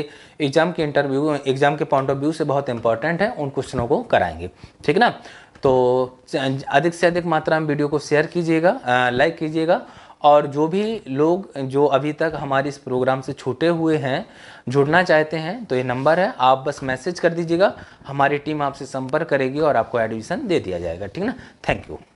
एग्जाम के इंटरव्यू एग्जाम के पॉइंट ऑफ व्यू से बहुत इंपॉर्टेंट है उन क्वेश्चनों को कराएंगे ठीक ना तो अधिक से अधिक मात्रा में वीडियो को शेयर कीजिएगा लाइक कीजिएगा और जो भी लोग जो अभी तक हमारे इस प्रोग्राम से छूटे हुए हैं जुड़ना चाहते हैं तो ये नंबर है आप बस मैसेज कर दीजिएगा हमारी टीम आपसे संपर्क करेगी और आपको एडमिशन दे दिया जाएगा ठीक ना थैंक यू